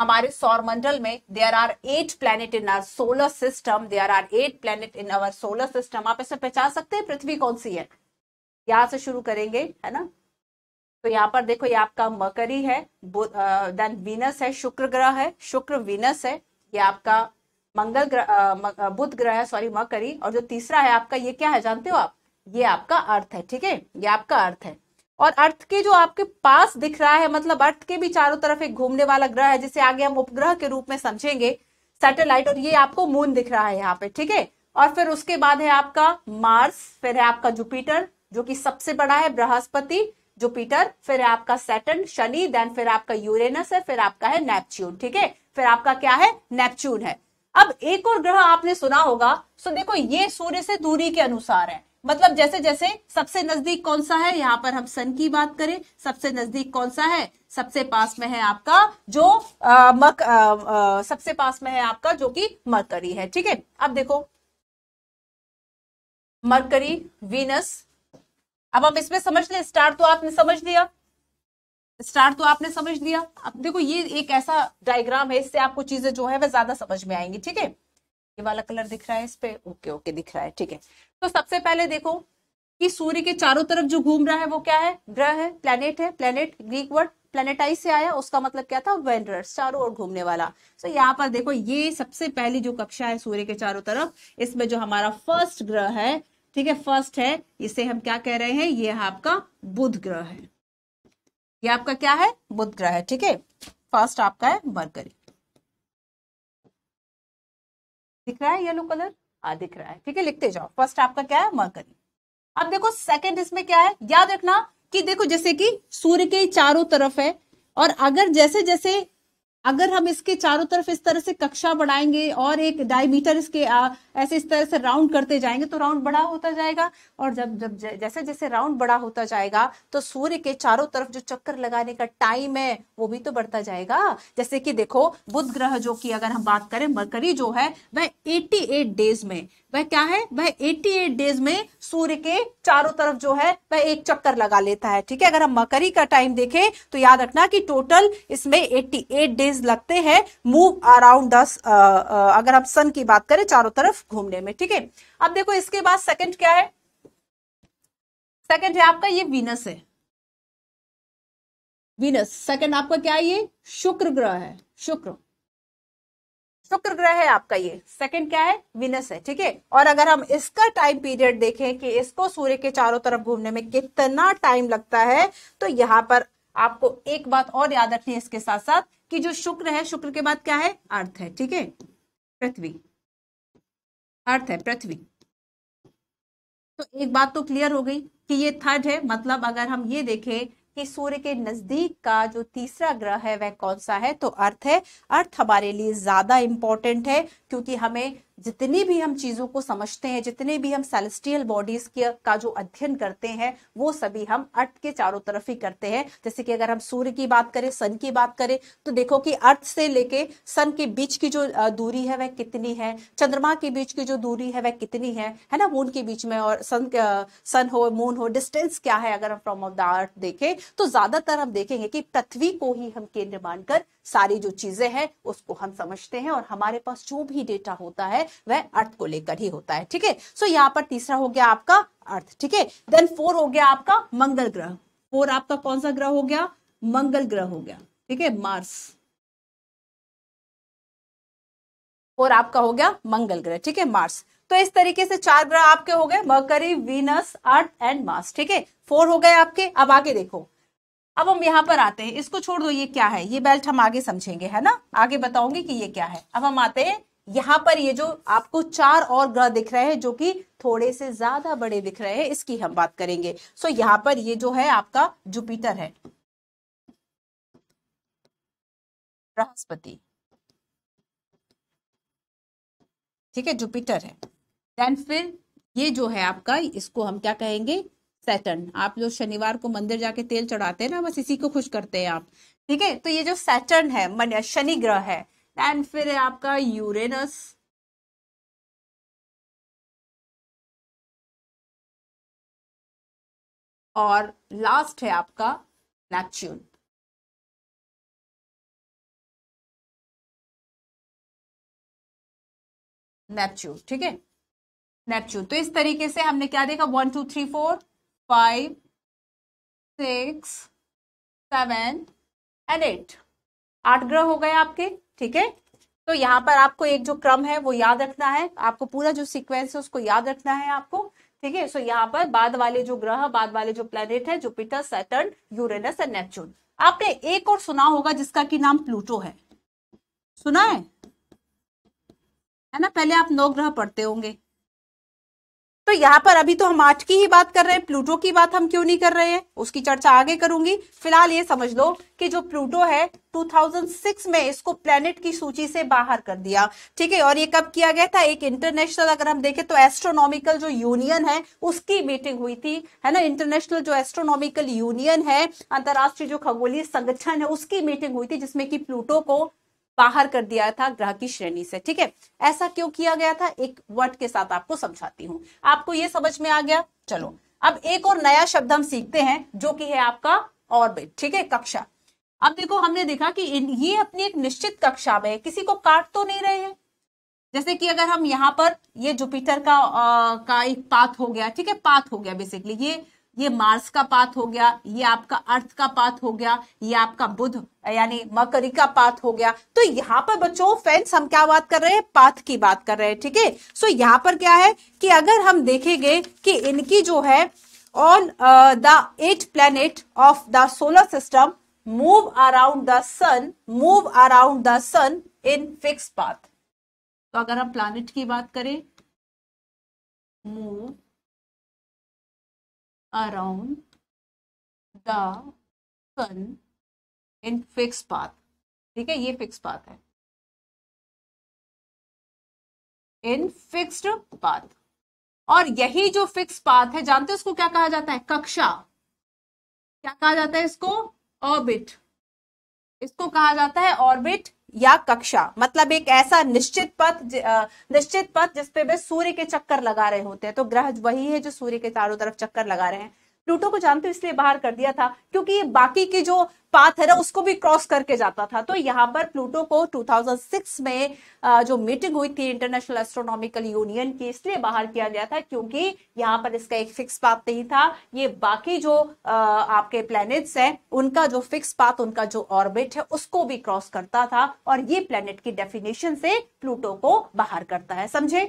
हमारे सौरमंडल में there are eight planet in our solar system there are eight planet in our solar system आप इसे पहचान सकते हैं पृथ्वी कौन सी है यहां से शुरू करेंगे है ना तो यहाँ पर देखो ये आपका मकरी है देन वीनस है शुक्र ग्रह है शुक्र वीनस है ये आपका मंगल ग्रह बुध ग्रह है सॉरी मकरी और जो तीसरा है आपका ये क्या है जानते हो आप ये आपका अर्थ है ठीक है ये आपका अर्थ है और अर्थ के जो आपके पास दिख रहा है मतलब अर्थ के भी चारों तरफ एक घूमने वाला ग्रह है जिसे आगे हम उपग्रह के रूप में समझेंगे सैटेलाइट और ये आपको मून दिख रहा है यहाँ पे ठीक है और फिर उसके बाद है आपका मार्स फिर है आपका जुपिटर जो कि सबसे बड़ा है बृहस्पति जुपिटर फिर है आपका सैटन शनि देन फिर आपका यूरेनस है फिर आपका है नेपच्यून ठीक है फिर आपका क्या है नेपच्यून है अब एक और ग्रह आपने सुना होगा सो देखो ये सूर्य से दूरी के अनुसार है मतलब जैसे जैसे सबसे नजदीक कौन सा है यहाँ पर हम सन की बात करें सबसे नजदीक कौन सा है सबसे पास में है आपका जो आ, मक आ, आ, सबसे पास में है आपका जो कि मरकरी है ठीक है अब देखो मरकरी वीनस अब हम इसमें समझ लें स्टार तो आपने समझ लिया स्टार तो आपने समझ लिया अब देखो ये एक ऐसा डायग्राम है इससे आपको चीजें जो है वह ज्यादा समझ में आएंगी ठीक है ये वाला कलर दिख रहा है इस पे ओके ओके दिख रहा है ठीक है तो सबसे पहले देखो कि सूर्य के चारों तरफ जो घूम रहा है वो क्या है ग्रह है प्लेनेट है प्लेनेट ग्रीक वर्ड प्लेनेटाइज से आया उसका मतलब क्या था वेंडर चारों ओर घूमने वाला सो so, यहाँ पर देखो ये सबसे पहली जो कक्षा है सूर्य के चारों तरफ इसमें जो हमारा फर्स्ट ग्रह है ठीक है फर्स्ट है इसे हम क्या कह रहे हैं ये है आपका बुध ग्रह है ये आपका क्या है बुध ग्रह है ठीक है फर्स्ट आपका है मरकरी दिख रहा है येलो कलर हाँ दिख रहा है ठीक है लिखते जाओ फर्स्ट आपका क्या है मरकरी अब देखो सेकंड इसमें क्या है याद रखना कि देखो जैसे कि सूर्य के चारों तरफ है और अगर जैसे जैसे अगर हम इसके चारों तरफ इस तरह से कक्षा बढ़ाएंगे और एक डायमीटर इसके आ, ऐसे इस तरह से राउंड करते जाएंगे तो राउंड बड़ा होता जाएगा और जब जब जैसे जैसे राउंड बड़ा होता जाएगा तो सूर्य के चारों तरफ जो चक्कर लगाने का टाइम है वो भी तो बढ़ता जाएगा जैसे कि देखो बुध ग्रह जो कि अगर हम बात करें मरकरी जो है वह 88 डेज में वह क्या है वह 88 डेज में सूर्य के चारों तरफ जो है वह एक चक्कर लगा लेता है ठीक है अगर हम मकरी का टाइम देखें तो याद रखना कि टोटल इसमें 88 डेज लगते हैं मूव अराउंड दस अगर हम सन की बात करें चारों तरफ घूमने में ठीक है अब देखो इसके बाद सेकंड क्या है सेकंड है आपका ये वीनस है वीनस सेकेंड आपका क्या है ये शुक्र ग्रह है शुक्र शुक्र ग्रह है आपका ये सेकंड क्या है विनस है ठीक है और अगर हम इसका टाइम पीरियड देखें कि इसको सूर्य के चारों तरफ घूमने में कितना टाइम लगता है तो यहाँ पर आपको एक बात और याद रखनी है इसके साथ साथ कि जो शुक्र है शुक्र के बाद क्या है अर्थ है ठीक है पृथ्वी अर्थ है पृथ्वी तो एक बात तो क्लियर हो गई कि ये थर्ड है मतलब अगर हम ये देखें कि सूर्य के नजदीक का जो तीसरा ग्रह है वह कौन सा है तो अर्थ है अर्थ हमारे लिए ज्यादा इंपॉर्टेंट है क्योंकि हमें जितनी भी हम चीजों को समझते हैं जितने भी हम सेलेस्टियल बॉडीज के का जो अध्ययन करते हैं वो सभी हम अर्थ के चारों तरफ ही करते हैं जैसे कि अगर हम सूर्य की बात करें सन की बात करें तो देखो कि अर्थ से लेके सन के बीच की जो दूरी है वह कितनी है चंद्रमा के बीच की जो दूरी है वह कितनी है है ना मून के बीच में और सन सन हो मून हो डिस्टेंस क्या है अगर हम फ्रॉम ऑफ द अर्थ देखें तो ज्यादातर हम देखेंगे कि पृथ्वी को ही हम केंद्र मानकर सारी जो चीजें हैं उसको हम समझते हैं और हमारे पास जो भी डेटा होता है वह अर्थ को लेकर ही होता है ठीक है सो यहाँ पर तीसरा हो गया आपका अर्थ ठीक है देन फोर हो गया आपका मंगल ग्रह फोर आपका कौन सा ग्रह हो गया मंगल ग्रह हो गया ठीक है मार्स और आपका हो गया मंगल ग्रह ठीक है मार्स तो इस तरीके से चार ग्रह आपके हो गए मकरी वीनस अर्थ एंड मार्स ठीक है फोर हो गए आपके अब आगे देखो अब हम यहाँ पर आते हैं इसको छोड़ दो ये क्या है ये बेल्ट हम आगे समझेंगे है ना आगे बताऊंगी कि ये क्या है अब हम आते हैं यहाँ पर ये जो आपको चार और ग्रह दिख रहे हैं जो कि थोड़े से ज्यादा बड़े दिख रहे हैं इसकी हम बात करेंगे सो यहाँ पर ये जो है आपका जुपिटर है बृहस्पति ठीक है जुपिटर है देन फिर ये जो है आपका इसको हम क्या कहेंगे सैटर्न आप जो शनिवार को मंदिर जाके तेल चढ़ाते हैं ना बस इसी को खुश करते हैं आप ठीक है तो ये जो सैटर्न है शनि ग्रह है एंड फिर है आपका यूरेनस और लास्ट है आपका नेपच्यून नेपच्यून ठीक है नेपच्यून तो इस तरीके से हमने क्या देखा one two three four five six seven and eight आठ ग्रह हो गए आपके ठीक है तो यहाँ पर आपको एक जो क्रम है वो याद रखना है आपको पूरा जो सीक्वेंस है उसको याद रखना है आपको ठीक है सो यहाँ पर बाद वाले जो ग्रह बाद वाले जो प्लेनेट है Jupiter Saturn Uranus and Neptune आपने एक और सुना होगा जिसका की नाम प्लूटो है सुना है है ना पहले आप नौ ग्रह पढ़ते होंगे तो यहाँ पर अभी तो हम आठ की ही बात कर रहे हैं प्लूटो की बात हम क्यों नहीं कर रहे हैं उसकी चर्चा आगे करूंगी फिलहाल ये समझ लो कि जो प्लूटो है 2006 में इसको प्लेनेट की सूची से बाहर कर दिया ठीक है और ये कब किया गया था एक इंटरनेशनल अगर हम देखें तो एस्ट्रोनॉमिकल जो यूनियन है उसकी मीटिंग हुई थी है ना इंटरनेशनल जो एस्ट्रोनॉमिकल यूनियन है अंतर्राष्ट्रीय जो खगोलीय संगठन है उसकी मीटिंग हुई थी जिसमें कि प्लूटो को बाहर कर दिया था ग्रह की श्रेणी से ठीक है ऐसा क्यों किया गया था एक वर्ड के साथ आपको समझाती हूँ आपको ये समझ में आ गया चलो अब एक और नया शब्द हम सीखते हैं जो कि है आपका ऑर्बिट ठीक है कक्षा अब देखो हमने देखा कि ये अपनी एक निश्चित कक्षा में किसी को काट तो नहीं रहे हैं जैसे कि अगर हम यहाँ पर ये जुपिटर का आ, का एक पाथ हो गया ठीक है पाथ हो गया बेसिकली ये ये मार्स का पाथ हो गया ये आपका अर्थ का पाथ हो गया ये आपका बुध यानी मकरी का पाथ हो गया तो यहाँ पर बच्चों फ्रेंड्स हम क्या बात कर रहे हैं पाथ की बात कर रहे हैं ठीक है सो यहाँ पर क्या है कि अगर हम देखेंगे कि इनकी जो है all the eight planet of the solar system move around the sun move around the sun in fix path तो अगर हम प्लानिट की बात करें move around the sun in fix path ठीक है ये फिक्स पाथ है इन fixed पाथ और यही जो फिक्स पाथ है जानते हो इसको क्या कहा जाता है कक्षा क्या कहा जाता है इसको ऑर्बिट इसको कहा जाता है ऑर्बिट या कक्षा मतलब एक ऐसा निश्चित पथ निश्चित पथ जिसपे वे सूर्य के चक्कर लगा रहे होते हैं तो ग्रह वही है जो सूर्य के चारों तरफ चक्कर लगा रहे हैं प्लूटो को जानते इसलिए बाहर कर दिया था क्योंकि ये बाकी की जो पाथ है ना उसको भी क्रॉस करके जाता था तो यहाँ पर प्लूटो को 2006 में जो मीटिंग हुई थी इंटरनेशनल एस्ट्रोनॉमिकल यूनियन की इसलिए बाहर किया गया था क्योंकि यहाँ पर इसका एक फिक्स पाथ नहीं था ये बाकी जो आपके प्लैनेट्स हैं उनका जो फिक्स पाथ उनका जो ऑर्बिट है उसको भी क्रॉस करता था और ये प्लेनेट की डेफिनेशन से प्लूटो को बाहर करता है समझे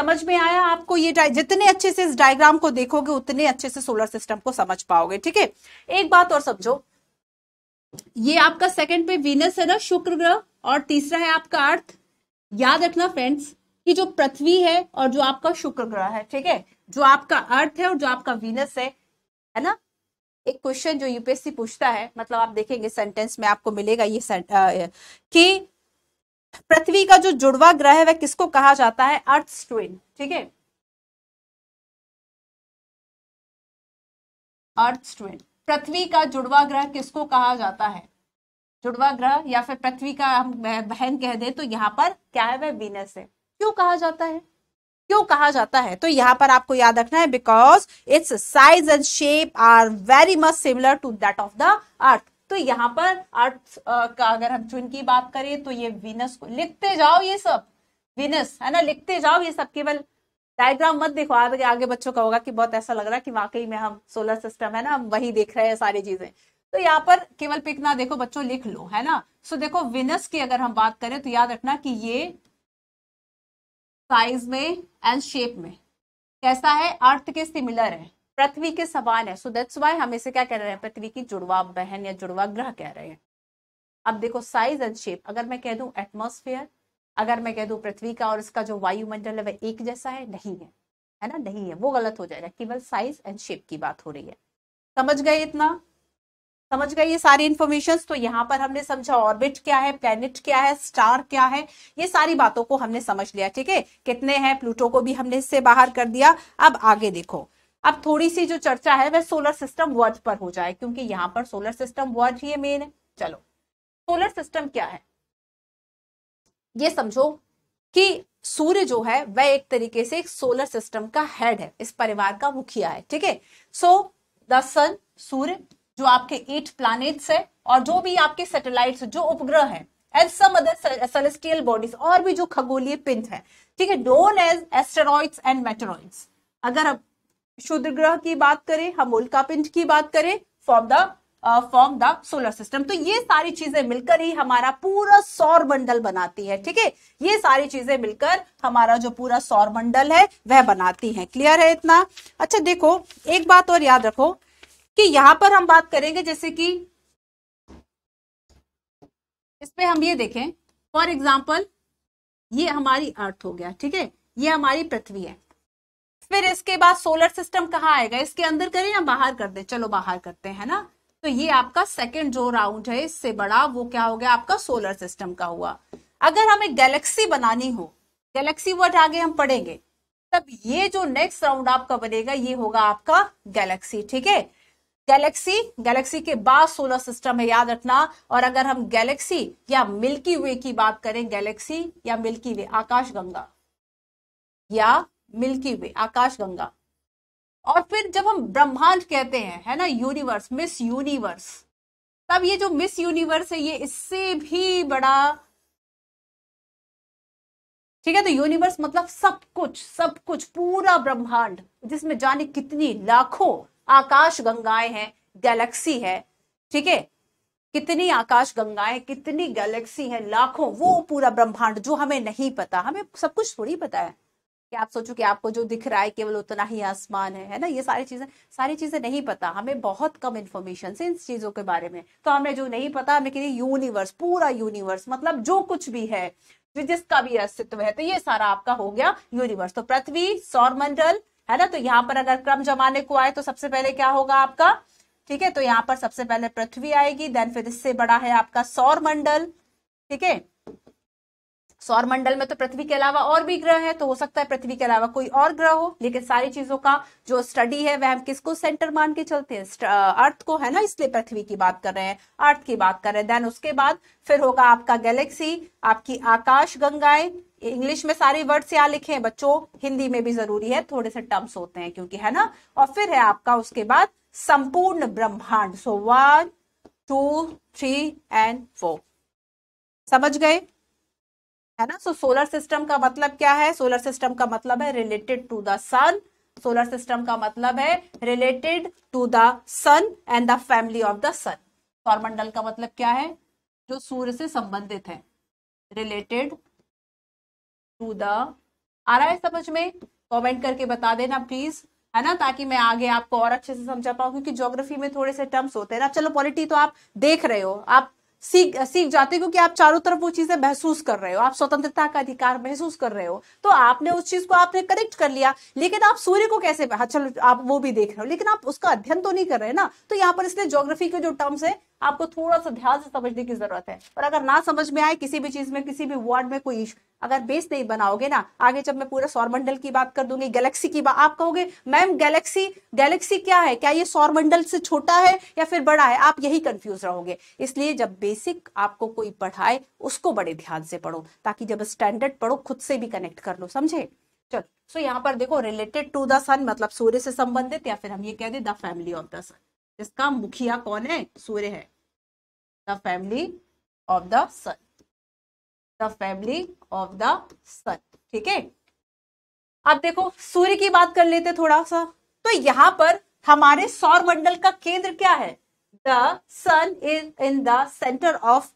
समझ में आया आपको ये जितने अच्छे से इस डायग्राम को देखोगे उतने अच्छे से सोलर सिस्टम को समझ पाओगे ठीक है एक बात और समझो ये आपका सेकंड पे वीनस है ना शुक्र ग्रह और तीसरा है आपका अर्थ याद रखना फ्रेंड्स कि जो पृथ्वी है और जो आपका शुक्र ग्रह है ठीक है जो आपका अर्थ है और जो आपका वीनस है है ना एक क्वेश्चन जो यूपीएससी पूछता है मतलब आप देखेंगे सेंटेंस में आपको मिलेगा ये कि पृथ्वी का जो जुड़वा ग्रह है वह किसको कहा जाता है अर्थ ट्विन ठीक है अर्थ ट्विन पृथ्वी का जुड़वा ग्रह किसको कहा जाता है जुड़वा ग्रह या फिर पृथ्वी का हम बहन कह दे तो यहाँ पर क्या है वह वीनस है क्यों कहा जाता है क्यों कहा जाता है तो यहाँ पर आपको याद रखना है because its size and shape are very much similar to that of the earth तो यहाँ पर अर्थ का अगर हम चुन की बात करें तो ये विनस को लिखते जाओ ये सब विनस है ना लिखते जाओ ये सब केवल डायग्राम मत देखो आगे आगे बच्चों का होगा कि बहुत ऐसा लग रहा है कि वाकई में हम सोलर सिस्टम है ना हम वही देख रहे हैं सारी चीजें तो यहाँ पर केवल पिक ना देखो बच्चों लिख लो है ना सो देखो विनस की अगर हम बात करें तो याद रखना कि ये साइज में एंड शेप में कैसा है अर्थ के सिमिलर है पृथ्वी के समान है सो दैट्स वाई हम इसे क्या कह रहे हैं पृथ्वी की जुड़वा बहन या जुड़वा ग्रह कह रहे हैं अब देखो साइज एंड शेप अगर मैं कह दू एटमोस्फेयर अगर मैं कह दू पृथ्वी का और इसका जो वायुमंडल है वह एक जैसा है नहीं है है ना नहीं है वो गलत हो जाएगा केवल साइज एंड शेप की बात हो रही है समझ गए इतना समझ गए ये सारी इंफॉर्मेशन तो यहाँ पर हमने समझा ऑर्बिट क्या है प्लेनेट क्या है स्टार क्या है ये सारी बातों को हमने समझ लिया ठीक है कितने हैं प्लूटो को भी हमने इससे बाहर कर दिया अब आगे देखो अब थोड़ी सी जो चर्चा है वह सोलर सिस्टम वर्थ पर हो जाए क्योंकि यहाँ पर सोलर सिस्टम वर्थ ही मेन है चलो सोलर सिस्टम क्या है ये समझो कि सूर्य जो है वह एक तरीके से एक सोलर सिस्टम का हेड है इस परिवार का मुखिया है ठीक है सो द सन सूर्य जो आपके एट प्लानिट्स है और जो भी आपके सैटेलाइट्स जो उपग्रह हैं and some other celestial bodies और भी जो खगोलीय पिंड है ठीक है done as asteroids and meteoroids अगर अब शुद्र ग्रह की बात करें हम उल्का पिंड की बात करें form the form the solar system तो ये सारी चीजें मिलकर ही हमारा पूरा सौर मंडल बनाती है ठीक है ये सारी चीजें मिलकर हमारा जो पूरा सौर मंडल है वह बनाती है क्लियर है इतना अच्छा देखो एक बात और याद रखो कि यहां पर हम बात करेंगे जैसे कि इस पे हम ये देखें फॉर एग्जाम्पल ये हमारी अर्थ हो गया ठीक है ये हमारी पृथ्वी है फिर इसके बाद सोलर सिस्टम कहाँ आएगा इसके अंदर करें या बाहर कर दे चलो बाहर करते हैं ना तो ये आपका सेकेंड जो राउंड है इससे बड़ा वो क्या हो गया आपका सोलर सिस्टम का हुआ अगर हमें गैलेक्सी बनानी हो गैलेक्सी वर्ड आगे हम पढ़ेंगे तब ये जो नेक्स्ट राउंड आपका बनेगा ये होगा आपका गैलेक्सी ठीक है गैलेक्सी गैलेक्सी के बाद सोलर सिस्टम है याद रखना और अगर हम गैलेक्सी या मिल्की वे की बात करें गैलेक्सी या मिल्की वे आकाश गंगा या मिल्की वे आकाश गंगा और फिर जब हम ब्रह्मांड कहते हैं है ना यूनिवर्स मिस यूनिवर्स तब ये जो मिस यूनिवर्स है ये इससे भी बड़ा ठीक है तो यूनिवर्स मतलब सब कुछ सब कुछ पूरा ब्रह्मांड जिसमें जाने कितनी लाखों आकाश गंगाएं हैं गैलेक्सी है ठीक है कितनी आकाश गंगाएं कितनी गैलेक्सी है लाखों वो पूरा ब्रह्मांड जो हमें नहीं पता हमें सब कुछ थोड़ी पता है कि आप सोचो कि आपको जो दिख रहा है केवल उतना ही आसमान है है ना ये सारी चीजें सारी चीजें नहीं पता हमें बहुत कम इन्फॉर्मेशन है इन चीजों के बारे में तो हमें जो नहीं पता हमें कह यूनिवर्स पूरा यूनिवर्स मतलब जो कुछ भी है जिसका भी अस्तित्व है तो ये सारा आपका हो गया यूनिवर्स तो पृथ्वी सौरमंडल है ना तो यहाँ पर अगर क्रम जमाने को आए तो सबसे पहले क्या होगा आपका ठीक है तो यहाँ पर सबसे पहले पृथ्वी आएगी देन फिर इससे बड़ा है आपका सौरमंडल ठीक है सौर मंडल में तो पृथ्वी के अलावा और भी ग्रह है तो हो सकता है पृथ्वी के अलावा कोई और ग्रह हो लेकिन सारी चीजों का जो स्टडी है वह हम किसको सेंटर मान के चलते हैं अर्थ को है ना इसलिए पृथ्वी की बात कर रहे हैं अर्थ की बात कर रहे हैं देन उसके बाद फिर होगा आपका गैलेक्सी आपकी आकाश गंगाएं इंग्लिश में सारे वर्ड्स यहाँ लिखे हैं बच्चों हिंदी में भी जरूरी है थोड़े से टर्म्स होते हैं क्योंकि है ना और फिर है आपका उसके बाद संपूर्ण ब्रह्मांड so one two three and four समझ गए है ना सो सोलर सिस्टम का मतलब क्या है सोलर सिस्टम का मतलब है related to the sun solar system का मतलब है related to the sun and the family of the sun सौरमंडल का मतलब क्या है जो सूर्य से संबंधित है रिलेटेड टू द आ रहा है समझ में कमेंट करके बता देना प्लीज है ना ताकि मैं आगे आपको और अच्छे से समझा पाऊ क्योंकि ज्योग्राफी में थोड़े से टर्म्स होते हैं ना चलो पॉलिटी तो आप देख रहे हो आप सीख सीख जाते हो क्योंकि आप चारों तरफ वो चीजें महसूस कर रहे हो आप स्वतंत्रता का अधिकार महसूस कर रहे हो तो आपने उस चीज को आपने कनेक्ट कर लिया लेकिन आप सूर्य को कैसे हाँ चलो आप वो भी देख रहे हो लेकिन आप उसका अध्ययन तो नहीं कर रहे ना तो यहाँ पर इसलिए ज्योग्राफी के जो टर्म्स है आपको थोड़ा सा ध्यान से समझने की जरूरत है और अगर ना समझ में आए किसी भी चीज में किसी भी वर्ड में कोई इशू अगर बेस नहीं बनाओगे ना आगे जब मैं पूरा सौरमंडल की बात कर दूंगी गैलेक्सी की बात आप कहोगे मैम गैलेक्सी गैलेक्सी क्या है क्या ये सौरमंडल से छोटा है या फिर बड़ा है आप यही कंफ्यूज रहोगे इसलिए जब बेसिक आपको कोई पढ़ाए उसको बड़े ध्यान से पढ़ो ताकि जब स्टैंडर्ड पढ़ो खुद से भी कनेक्ट कर लो समझे चलो सो यहाँ पर देखो रिलेटेड टू द सन मतलब सूर्य से संबंधित या फिर हम ये कह दें the family of the sun जिसका मुखिया कौन है सूर्य है the family of the sun the family of the sun ठीक है अब देखो सूर्य की बात कर लेते थोड़ा सा तो यहां पर हमारे सौर मंडल का केंद्र क्या है the sun is in the centre of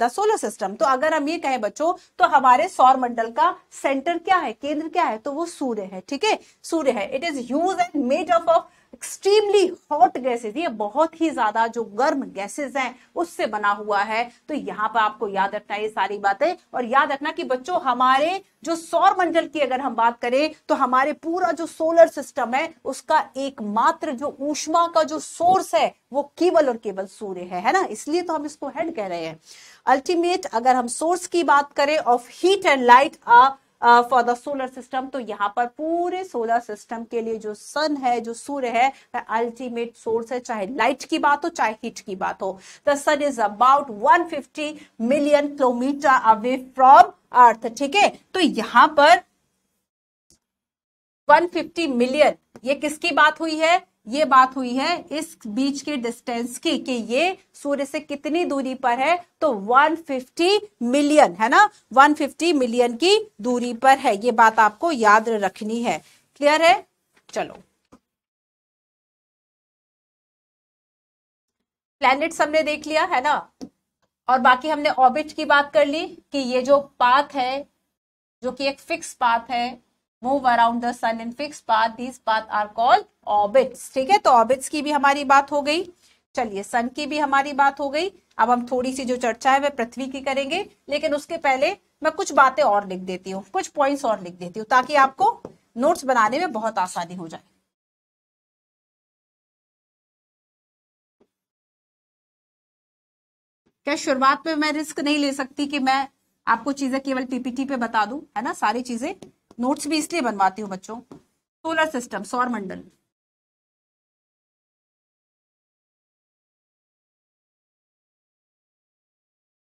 the solar system तो अगर हम ये कहें बच्चों तो हमारे सौर मंडल का सेंटर क्या है केंद्र क्या है तो वो सूर्य है ठीक है सूर्य है it is huge and made up of extremely hot gases ये बहुत ही ज्यादा जो गर्म गैसेज हैं उससे बना हुआ है तो यहाँ पर आपको याद रखना ये सारी बातें और याद रखना कि बच्चों हमारे जो सौर मंडल की अगर हम बात करें तो हमारे पूरा जो सोलर सिस्टम है उसका एकमात्र जो ऊष्मा का जो सोर्स है वो केवल और केवल सूर्य है है ना इसलिए तो हम इसको हेड कह रहे हैं अल्टीमेट अगर हम सोर्स की बात करें ऑफ हीट एंड लाइट आ फॉर द सोलर सिस्टम तो यहाँ पर पूरे सोलर सिस्टम के लिए जो सन है जो सूर्य है वह अल्टीमेट सोर्स है चाहे लाइट की बात हो चाहे हीट की बात हो the sun is about 150 million kilometre away from earth ठीक है तो यहाँ पर 150 मिलियन ये किसकी बात हुई है ये बात हुई है इस बीच की डिस्टेंस की कि ये सूर्य से कितनी दूरी पर है तो 150 मिलियन है ना 150 मिलियन की दूरी पर है ये बात आपको याद रखनी है क्लियर है चलो प्लैनेट हमने देख लिया है ना और बाकी हमने ऑर्बिट की बात कर ली कि ये जो पाथ है जो कि एक फिक्स पाथ है move around the sun in fix path these path are called orbits ठीक है तो ऑर्बिट्स की भी हमारी बात हो गई चलिए सन की भी हमारी बात हो गई अब हम थोड़ी सी जो चर्चा है वह पृथ्वी की करेंगे लेकिन उसके पहले मैं कुछ बातें और लिख देती हूँ कुछ पॉइंट्स और लिख देती हूँ ताकि आपको नोट्स बनाने में बहुत आसानी हो जाए क्या शुरुआत में मैं रिस्क नहीं ले सकती कि मैं आपको चीजें केवल पीपीटी पे बता दूं है ना सारी चीजें नोट्स भी इसलिए बनवाती हूँ बच्चों सोलर सिस्टम सौर मंडल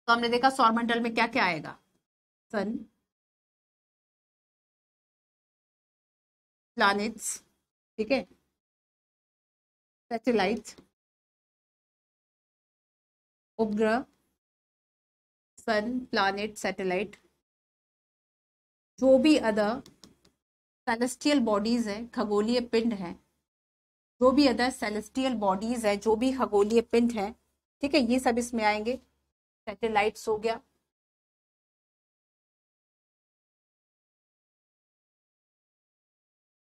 तो हमने देखा सौर मंडल में क्या क्या आएगा सन प्लैनेट्स ठीक है सैटेलाइट उपग्रह सन प्लैनेट सैटेलाइट जो भी अदर सेलेस्टियल बॉडीज है खगोलीय पिंड है जो भी अदर सेलेस्टियल बॉडीज है जो भी खगोलीय पिंड है ठीक है ये सब इसमें आएंगे सैटेलाइट्स हो गया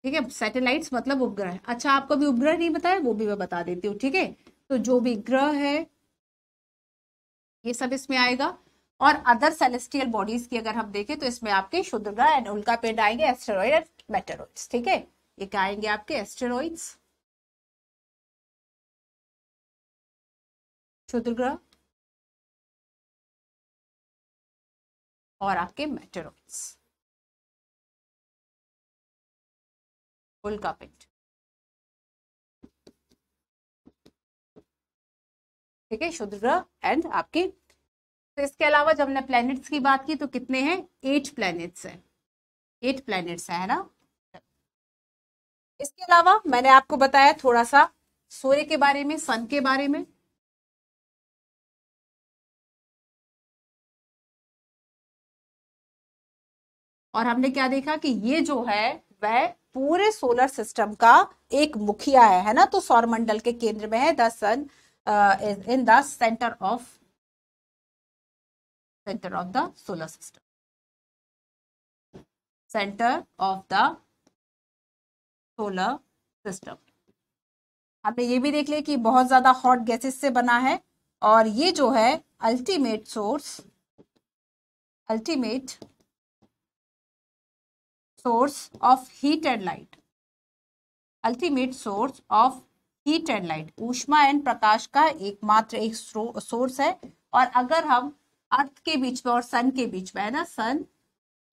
ठीक है सैटेलाइट्स मतलब उपग्रह अच्छा आपको भी उपग्रह नहीं बताया वो भी मैं बता देती हूँ ठीक है तो जो भी ग्रह है ये सब इसमें आएगा और अदर सेलेस्टियल बॉडीज की अगर हम देखें तो इसमें आपके शुद्र ग्रह एंड उल्का पिंड आएंगे एस्टेरॉइड एंड मेटेरॉइड्स ठीक है ये क्या आएंगे आपके एस्टेरॉइड्स शुद्र ग्रह और आपके मेटेरॉइड्स उल्का पिंड ठीक है शुद्र ग्रह एंड आपके तो इसके अलावा जब हमने प्लैनेट्स की बात की तो कितने हैं एट प्लैनेट्स हैं एट प्लैनेट्स हैं है ना इसके अलावा मैंने आपको बताया थोड़ा सा सूर्य के बारे में सन के बारे में और हमने क्या देखा कि ये जो है वह पूरे सोलर सिस्टम का एक मुखिया है है ना तो सौरमंडल के केंद्र में है the sun in the centre of center of the solar system. Center of the solar system हमने ये भी देख लिया कि बहुत ज्यादा हॉट गैसेस से बना है और ये जो है ultimate source ultimate source of heat and light ultimate source of heat and light ऊष्मा एंड प्रकाश का एकमात्र एक सोर्स है और अगर हम अर्थ के बीच में और सन के बीच में है ना सन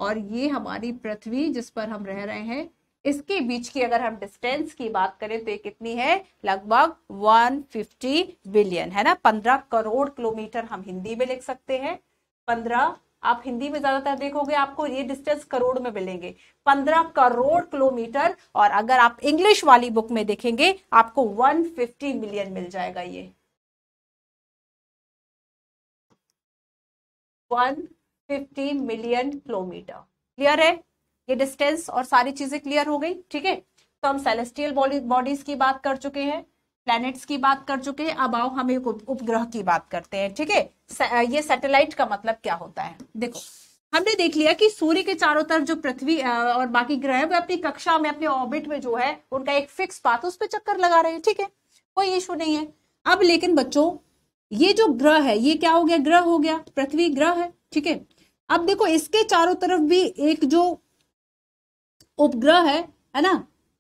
और ये हमारी पृथ्वी जिस पर हम रह रहे हैं इसके बीच की अगर हम डिस्टेंस की बात करें तो ये कितनी है लगभग 150 बिलियन है ना 15 करोड़ किलोमीटर हम हिंदी में लिख सकते हैं 15 आप हिंदी में ज्यादातर देखोगे आपको ये डिस्टेंस करोड़ में मिलेंगे 15 करोड़ किलोमीटर और अगर आप इंग्लिश वाली बुक में देखेंगे आपको 150 मिलियन मिल जाएगा ये 150 मिलियन किलोमीटर क्लियर है ये डिस्टेंस और सारी चीजें क्लियर हो गई ठीक है तो हम सेलेस्टियल बॉडीज की बात कर चुके हैं प्लैनेट्स की बात कर चुके हैं अब आओ हम एक उपग्रह की बात करते हैं ठीक है ये सैटेलाइट का मतलब क्या होता है देखो हमने देख लिया कि सूर्य के चारों तरफ जो पृथ्वी और बाकी ग्रह है वे अपनी कक्षा में अपने ऑर्बिट में जो है उनका एक फिक्स पाथ उस पर चक्कर लगा रहे हैं ठीक है कोई इशू नहीं है अब लेकिन बच्चों ये जो ग्रह है ये क्या हो गया ग्रह हो गया पृथ्वी ग्रह है ठीक है अब देखो इसके चारों तरफ भी एक जो उपग्रह है है ना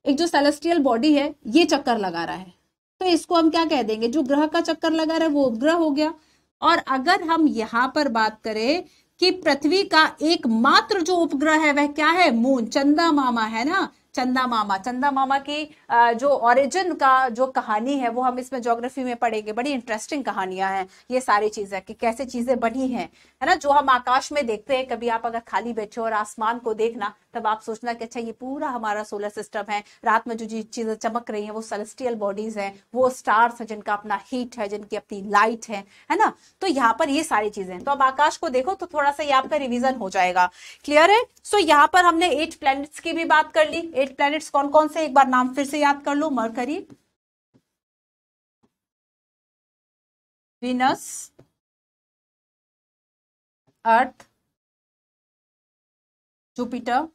एक जो सेलेस्टियल बॉडी है ये चक्कर लगा रहा है तो इसको हम क्या कह देंगे जो ग्रह का चक्कर लगा रहा है वो उपग्रह हो गया और अगर हम यहां पर बात करें कि पृथ्वी का एकमात्र जो उपग्रह है वह क्या है मून चंदा मामा है ना चंदा मामा चंदा मामा की जो ओरिजिन का जो कहानी है वो हम इसमें ज्योग्राफी में पढ़ेंगे बड़ी इंटरेस्टिंग कहानियां हैं ये सारी चीजें कि कैसे चीजें बनी हैं है ना जो हम आकाश में देखते हैं कभी आप अगर खाली बैठे और आसमान को देखना तब आप सोचना कि अच्छा ये पूरा हमारा सोलर सिस्टम है रात में जो चीजें चमक रही हैं वो सेलेस्टियल बॉडीज हैं वो स्टार्स हैं जिनका अपना हीट है जिनकी अपनी लाइट है है ना तो यहाँ पर ये सारी चीजें तो अब आकाश को देखो तो थोड़ा सा ये आपका रिविजन हो जाएगा क्लियर है सो so, यहाँ पर हमने एट प्लैनेट्स की भी बात कर ली एट प्लैनेट्स कौन कौन से एक बार नाम फिर से याद कर लो Mercury Venus Earth Jupiter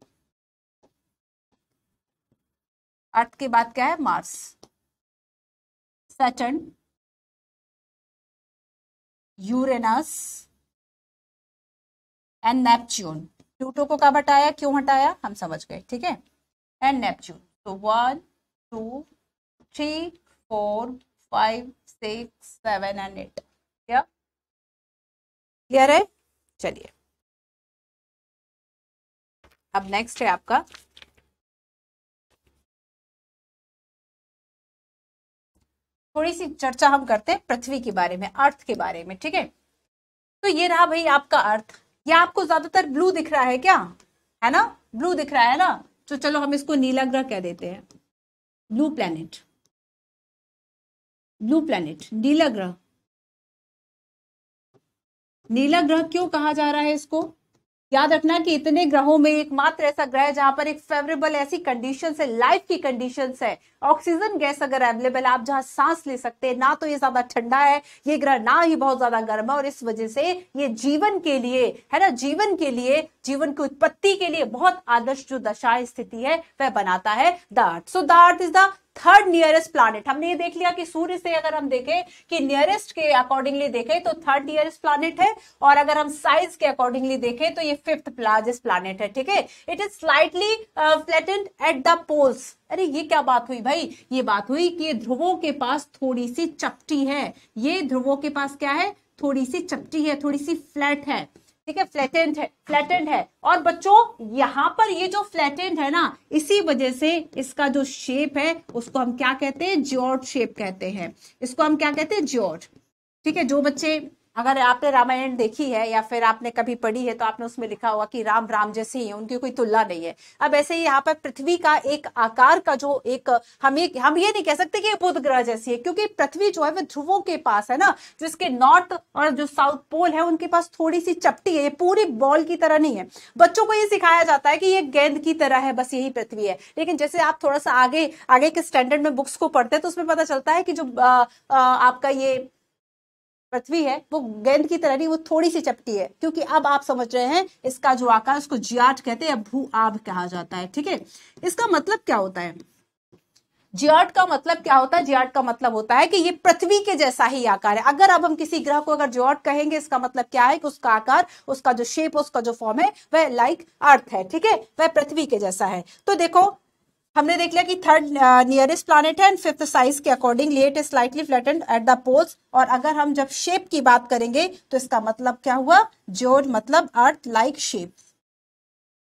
Earth के बाद क्या है Mars Saturn Uranus and Neptune Pluto को कब हटाया क्यों हटाया हम समझ गए ठीक है एंड नेपच्यून तो one two three four five six seven and eight क्या क्लियर है चलिए अब नेक्स्ट है आपका थोड़ी सी चर्चा हम करते हैं पृथ्वी के बारे में अर्थ के बारे में ठीक है तो ये रहा भाई आपका अर्थ ये आपको ज्यादातर ब्लू दिख रहा है क्या है ना ब्लू दिख रहा है ना तो चलो हम इसको नीला ग्रह कह देते हैं ब्लू प्लैनेट ब्लू प्लैनेट नीला ग्रह नीला ग्रह क्यों कहा जा रहा है इसको याद रखना कि इतने ग्रहों में एकमात्र ऐसा ग्रह है जहां पर एक फेवरेबल ऐसी कंडीशन है लाइफ की कंडीशन है ऑक्सीजन गैस अगर अवेलेबल आप जहां सांस ले सकते हैं ना तो ये ज्यादा ठंडा है ये ग्रह ना ही बहुत ज्यादा गर्म है और इस वजह से ये जीवन के लिए है ना जीवन के लिए जीवन की उत्पत्ति के लिए बहुत आदर्श जो दशा स्थिति है वह बनाता है the earth so the earth is the third nearest planet हमने ये देख लिया कि सूर्य से अगर हम देखें कि नियरेस्ट के अकॉर्डिंगली देखें तो थर्ड नियरेस्ट प्लानिट है और अगर हम साइज के अकॉर्डिंगली देखें तो ये फिफ्थ लार्जेस्ट प्लानिट है ठीक है it is slightly flattened at the poles अरे ये क्या बात हुई भाई ये बात हुई कि ध्रुवों के पास थोड़ी सी चपटी है ये ध्रुवों के पास क्या है थोड़ी सी चपटी है थोड़ी सी फ्लैट है ठीक है फ्लैटेंड है फ्लैटेंड है और बच्चों यहां पर ये जो फ्लैटेंड है ना इसी वजह से इसका जो शेप है उसको हम क्या कहते हैं जॉर्ट शेप कहते हैं इसको हम क्या कहते हैं जॉर्ट ठीक है जो बच्चे अगर आपने रामायण देखी है या फिर आपने कभी पढ़ी है तो आपने उसमें लिखा होगा कि राम राम जैसे ही है उनकी कोई तुलना नहीं है अब ऐसे ही यहाँ पर पृथ्वी का एक आकार का जो एक हम ये हम ये नहीं कह सकते कि बुध ग्रह जैसी है क्योंकि पृथ्वी जो है वह ध्रुवों के पास है ना जिसके नॉर्थ और जो साउथ पोल है उनके पास थोड़ी सी चपटी है ये पूरी बॉल की तरह नहीं है बच्चों को ये सिखाया जाता है कि ये गेंद की तरह है बस यही पृथ्वी है लेकिन जैसे आप थोड़ा सा आगे आगे के स्टैंडर्ड में बुक्स को पढ़ते हैं तो उसमें पता चलता है कि जो आपका ये पृथ्वी है वो गेंद की तरह नहीं वो थोड़ी सी चपटी है क्योंकि अब आप समझ रहे हैं इसका जो आकार उसको जियाट कहते हैं भू आभ कहा जाता है ठीक है इसका मतलब क्या होता है जियाट का मतलब क्या होता है जियाट का मतलब होता है कि ये पृथ्वी के जैसा ही आकार है अगर अब हम किसी ग्रह को अगर जियाट कहेंगे इसका मतलब क्या है कि उसका आकार उसका जो शेप उसका जो फॉर्म है वह लाइक अर्थ है ठीक है वह पृथ्वी के जैसा है तो देखो हमने देख लिया कि थर्ड नियरेस्ट प्लानट है एंड फिफ्थ साइज के according let is slightly flattened at the poles और अगर हम जब शेप की बात करेंगे तो इसका मतलब क्या हुआ जोर मतलब अर्थ लाइक शेप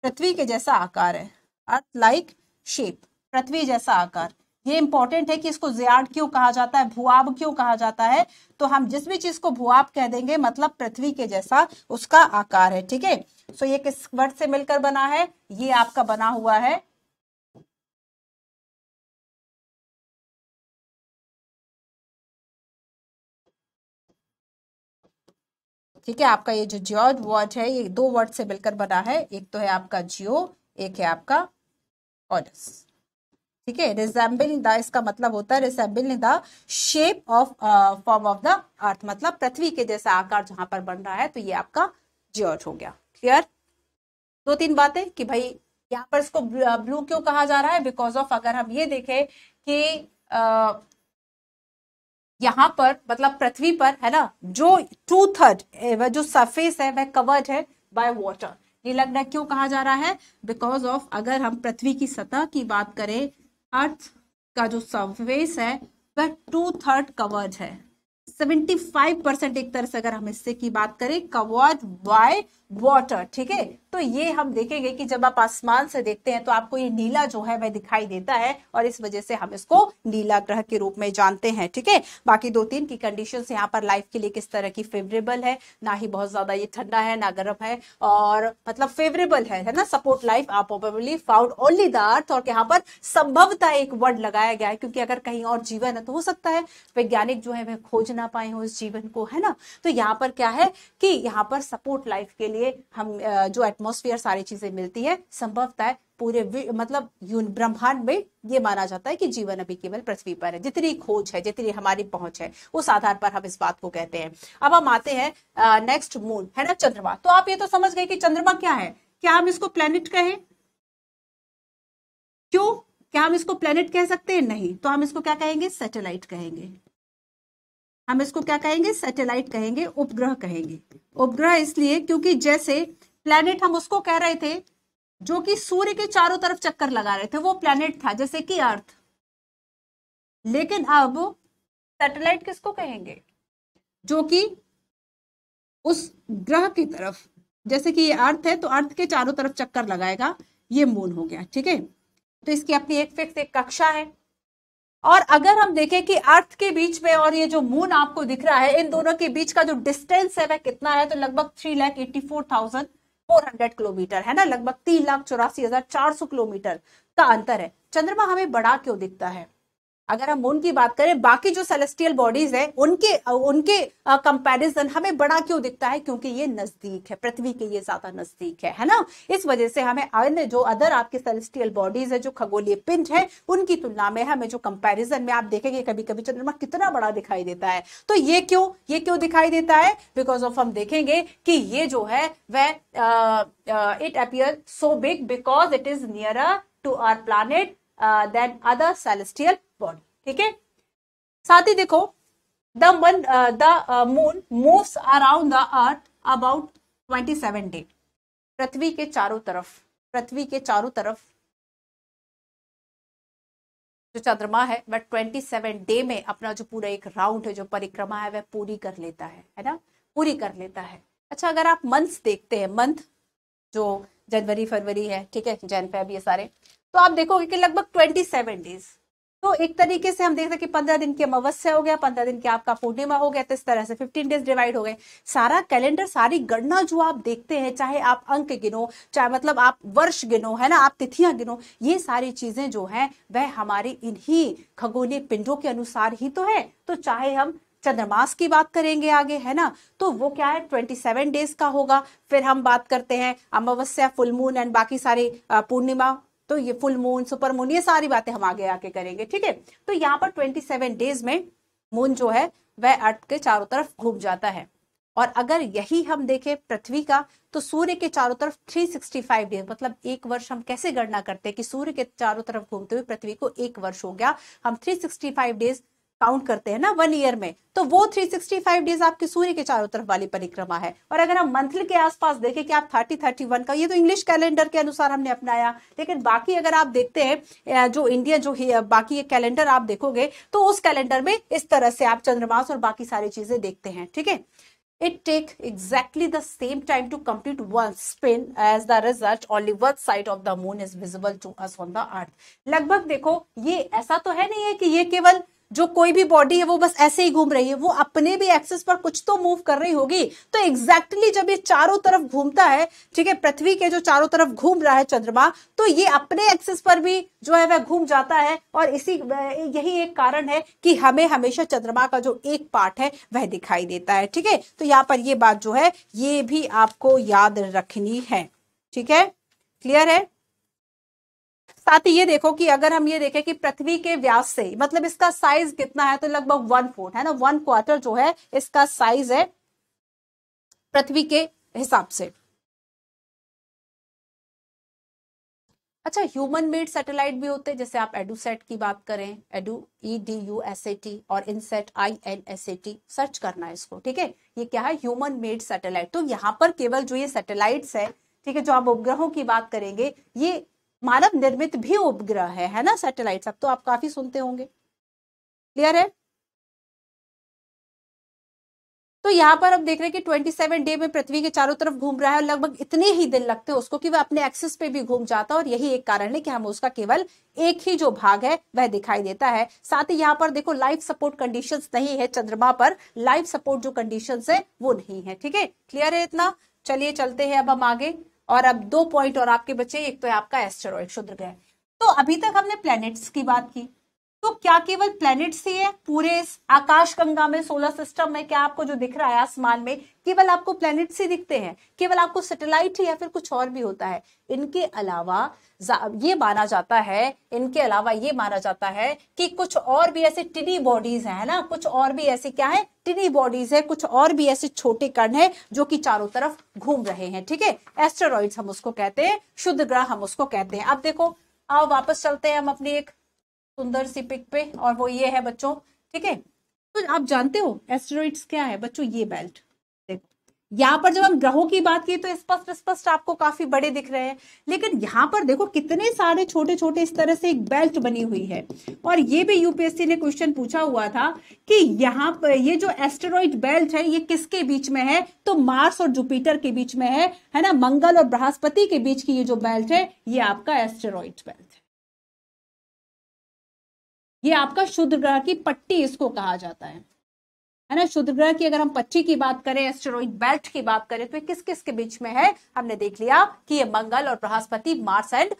पृथ्वी के जैसा आकार है अर्थ लाइक शेप पृथ्वी जैसा आकार ये इंपॉर्टेंट है कि इसको जियाड क्यों कहा जाता है भूआब क्यों कहा जाता है तो हम जिस भी चीज को भूआब कह देंगे मतलब पृथ्वी के जैसा उसका आकार है ठीक है सो ये किस वर्ड से मिलकर बना है ये आपका बना हुआ है ठीक है आपका ये जो जियोड वर्ड है ये दो वर्ड से मिलकर बना है एक तो है आपका जियो एक है आपका ऑडस ठीक है रिजेंबलिंग द इसका मतलब होता है resembling the shape of form of the earth मतलब पृथ्वी के जैसा आकार जहां पर बन रहा है तो ये आपका जियोज हो गया क्लियर दो तीन बातें कि भाई यहाँ पर इसको ब्लू uh, क्यों कहा जा रहा है बिकॉज ऑफ अगर हम ये देखें कि आ, uh, यहाँ पर मतलब पृथ्वी पर है ना जो टू थर्ड जो सरफेस है वह कवर्ड है बाय वाटर ये लगना क्यों कहा जा रहा है बिकॉज ऑफ अगर हम पृथ्वी की सतह की बात करें अर्थ का जो सरफेस है वह टू थर्ड कवर्ड है सेवेंटी फाइव परसेंट एक तरह से अगर हम हिस्से की बात करें कवर्ड बाय वाटर ठीक है तो ये हम देखेंगे कि जब आप आसमान से देखते हैं तो आपको ये नीला जो है वह दिखाई देता है और इस वजह से हम इसको नीला ग्रह के रूप में जानते हैं ठीक है बाकी दो तीन की कंडीशन यहाँ पर लाइफ के लिए किस तरह की फेवरेबल है ना ही बहुत ज्यादा ये ठंडा है ना गर्म है और मतलब फेवरेबल है है ना सपोर्ट लाइफ आप probably found only the earth और यहाँ पर संभवता एक वर्ड लगाया गया है क्योंकि अगर कहीं और जीवन है तो हो सकता है वैज्ञानिक जो है वह खोज ना पाए हो इस जीवन को है ना तो यहाँ पर क्या है कि यहाँ पर सपोर्ट लाइफ के लिए लिए हम जो एटमोस्फियर सारी चीजें मिलती है संभवतः है पूरे मतलब ब्रह्मांड में ये माना जाता है कि जीवन अभी केवल पृथ्वी पर है जितनी खोज है जितनी हमारी पहुंच है उस आधार पर हम इस बात को कहते हैं अब हम आते हैं नेक्स्ट मून है ना चंद्रमा तो आप ये तो समझ गए कि चंद्रमा क्या है क्या हम इसको प्लेनेट कहें क्यों क्या हम इसको प्लेनेट कह सकते हैं नहीं तो हम इसको क्या कहेंगे सैटेलाइट कहेंगे हम इसको क्या कहेंगे सैटेलाइट कहेंगे उपग्रह कहेंगे उपग्रह इसलिए क्योंकि जैसे प्लैनेट हम उसको कह रहे थे जो कि सूर्य के चारों तरफ चक्कर लगा रहे थे वो प्लैनेट था जैसे कि अर्थ लेकिन अब सैटेलाइट किसको कहेंगे जो कि उस ग्रह की तरफ जैसे कि ये अर्थ है तो अर्थ के चारों तरफ चक्कर लगाएगा ये मून हो गया ठीक है तो इसकी अपनी एक फिक्स एक कक्षा है और अगर हम देखें कि अर्थ के बीच में और ये जो मून आपको दिख रहा है इन दोनों के बीच का जो डिस्टेंस है वह कितना है तो लगभग three lakh eighty four thousand four hundred kilometre है ना लगभग तीन लाख चौरासी हजार चार सौ किलोमीटर का अंतर है चंद्रमा हमें बड़ा क्यों दिखता है अगर हम मून की बात करें बाकी जो सेलेस्टियल बॉडीज है उनके उनके कंपैरिजन हमें बड़ा क्यों दिखता है क्योंकि ये नजदीक है पृथ्वी के ये ज्यादा नजदीक है है ना इस वजह से हमें अन्य जो अदर आपके सेलेस्टियल बॉडीज है जो खगोलीय पिंड है उनकी तुलना में हमें जो कंपेरिजन में आप देखेंगे कभी कभी चंद्रमा कितना बड़ा दिखाई देता है तो ये क्यों ये क्यों दिखाई देता है बिकॉज ऑफ हम देखेंगे कि ये जो है वह it appear so big because it is near to our planet than other celestial body ठीक है साथ ही देखो the moon the moon moves around the earth about twenty seven day पृथ्वी के चारों तरफ पृथ्वी के चारों तरफ जो चंद्रमा है वह ट्वेंटी सेवन डे में अपना जो पूरा एक राउंड है जो परिक्रमा है वह पूरी कर लेता है है ना पूरी कर लेता है अच्छा अगर आप मंथ देखते हैं मंथ जो जनवरी फरवरी है ठीक है जैन फैब ये सारे तो आप देखोगे कि लगभग ट्वेंटी सेवन डेज तो एक तरीके से हम देख सकते पंद्रह दिन की अमावस्या हो गया पंद्रह दिन की आपका पूर्णिमा हो गया तो इस तरह से फिफ्टीन डेज डिवाइड हो गए सारा कैलेंडर सारी गणना जो आप देखते हैं चाहे आप अंक गिनो चाहे मतलब आप वर्ष गिनो है ना आप तिथियां गिनो ये सारी चीजें जो है वह हमारे इन्हीं खगोलीय पिंडों के अनुसार ही तो है तो चाहे हम चंद्रमास की बात करेंगे आगे है ना तो वो क्या है ट्वेंटी सेवन डेज का होगा फिर हम बात करते हैं अमावस्या फुल मून एंड बाकी सारे पूर्णिमा तो ये फुल मून सुपर मून ये सारी बातें हम आगे आके करेंगे ठीक है तो यहाँ पर ट्वेंटी सेवन डेज में मून जो है वह अर्थ के चारों तरफ घूम जाता है और अगर यही हम देखें पृथ्वी का तो सूर्य के चारों तरफ 365 डेज मतलब एक वर्ष हम कैसे गणना करते हैं कि सूर्य के चारों तरफ घूमते हुए पृथ्वी को एक वर्ष हो गया हम 365 डेज काउंट करते हैं ना वन ईयर में तो वो 365 डेज आपके सूर्य के चारों तरफ वाली परिक्रमा है और अगर हम मंथली के आसपास देखें कि आप 30 31 का ये तो इंग्लिश कैलेंडर के अनुसार हमने अपनाया लेकिन बाकी अगर आप देखते हैं जो इंडिया जो बाकी ये कैलेंडर आप देखोगे तो उस कैलेंडर में इस तरह से आप चंद्रमास और बाकी सारी चीजें देखते हैं ठीक है it take exactly the same time to complete one spin as the result only one side of the moon is visible to us on the earth लगभग देखो ये ऐसा तो है नहीं है कि ये केवल जो कोई भी बॉडी है वो बस ऐसे ही घूम रही है वो अपने भी एक्सेस पर कुछ तो मूव कर रही होगी तो एग्जैक्टली exactly जब ये चारों तरफ घूमता है ठीक है पृथ्वी के जो चारों तरफ घूम रहा है चंद्रमा तो ये अपने एक्सेस पर भी जो है वह घूम जाता है और इसी यही एक कारण है कि हमें हमेशा चंद्रमा का जो एक पार्ट है वह दिखाई देता है ठीक है तो यहाँ पर ये बात जो है ये भी आपको याद रखनी है ठीक है क्लियर है साथ ही ये देखो कि अगर हम ये देखें कि पृथ्वी के व्यास से मतलब इसका साइज कितना है तो लगभग वन फोर्थ है ना वन क्वार्टर जो है इसका साइज है पृथ्वी के हिसाब से अच्छा ह्यूमन मेड सैटेलाइट भी होते हैं जैसे आप एडूसेट की बात करें edu E D U S A T और Insat I N S A T search करना है इसको ठीक है ये क्या है ह्यूमन मेड सैटेलाइट तो यहाँ पर केवल जो ये सैटेलाइट्स है ठीक है जो आप उपग्रहों की बात करेंगे ये मानव निर्मित भी उपग्रह है है ना सैटेलाइट अब तो आप काफी सुनते होंगे क्लियर है तो यहाँ पर हम देख रहे हैं कि सेवन डे में पृथ्वी के चारों तरफ घूम रहा है और लगभग इतने ही दिन लगते हैं उसको कि वह अपने एक्सिस पे भी घूम जाता है और यही एक कारण है कि हम उसका केवल एक ही जो भाग है वह दिखाई देता है साथ ही यहाँ पर देखो लाइफ सपोर्ट कंडीशंस नहीं है चंद्रमा पर लाइफ सपोर्ट जो कंडीशन है वो नहीं है ठीक है क्लियर है इतना चलिए चलते हैं अब हम आगे और अब दो पॉइंट और आपके बचे एक तो है आपका एस्टेरॉइड क्षुद्र ग्रह तो अभी तक हमने प्लैनेट्स की बात की तो क्या केवल प्लेनेट से है पूरे इस आकाश गंगा में सोलर सिस्टम में क्या आपको जो दिख रहा है आसमान में केवल आपको प्लेनेट से दिखते हैं केवल आपको सैटेलाइट ही या फिर कुछ और भी होता है इनके अलावा ये माना जाता है इनके अलावा ये माना जाता है कि कुछ और भी ऐसे टिनी बॉडीज है ना कुछ और भी ऐसे क्या है टिनी बॉडीज है कुछ और भी ऐसे छोटे कण है जो कि चारों तरफ घूम रहे हैं ठीक है एस्ट्रॉइड हम उसको कहते हैं शुद्ध ग्रह हम उसको कहते हैं अब देखो आओ वापस चलते हैं हम अपनी एक सुंदर सी पिक पे और वो ये है बच्चों ठीक है तो आप जानते हो एस्ट्रॉइड्स क्या है बच्चों ये बेल्ट देखो यहाँ पर जब हम ग्रहों की बात की तो स्पष्ट स्पष्ट आपको काफी बड़े दिख रहे हैं लेकिन यहाँ पर देखो कितने सारे छोटे छोटे इस तरह से एक बेल्ट बनी हुई है और ये भी यूपीएससी ने क्वेश्चन पूछा हुआ था कि यहाँ पर ये जो एस्टेरॉइड बेल्ट है ये किसके बीच में है तो मार्स और जुपिटर के बीच में है है ना मंगल और बृहस्पति के बीच की ये जो बेल्ट है ये आपका एस्टेरॉइड बेल्ट ये आपका शुद्ध ग्रह की पट्टी इसको कहा जाता है है ना शुद्ध ग्रह की अगर हम पट्टी की बात करें एस्टेरॉइड बेल्ट की बात करें तो ये किस किस के बीच में है हमने देख लिया कि ये मंगल और बृहस्पति मार्स एंड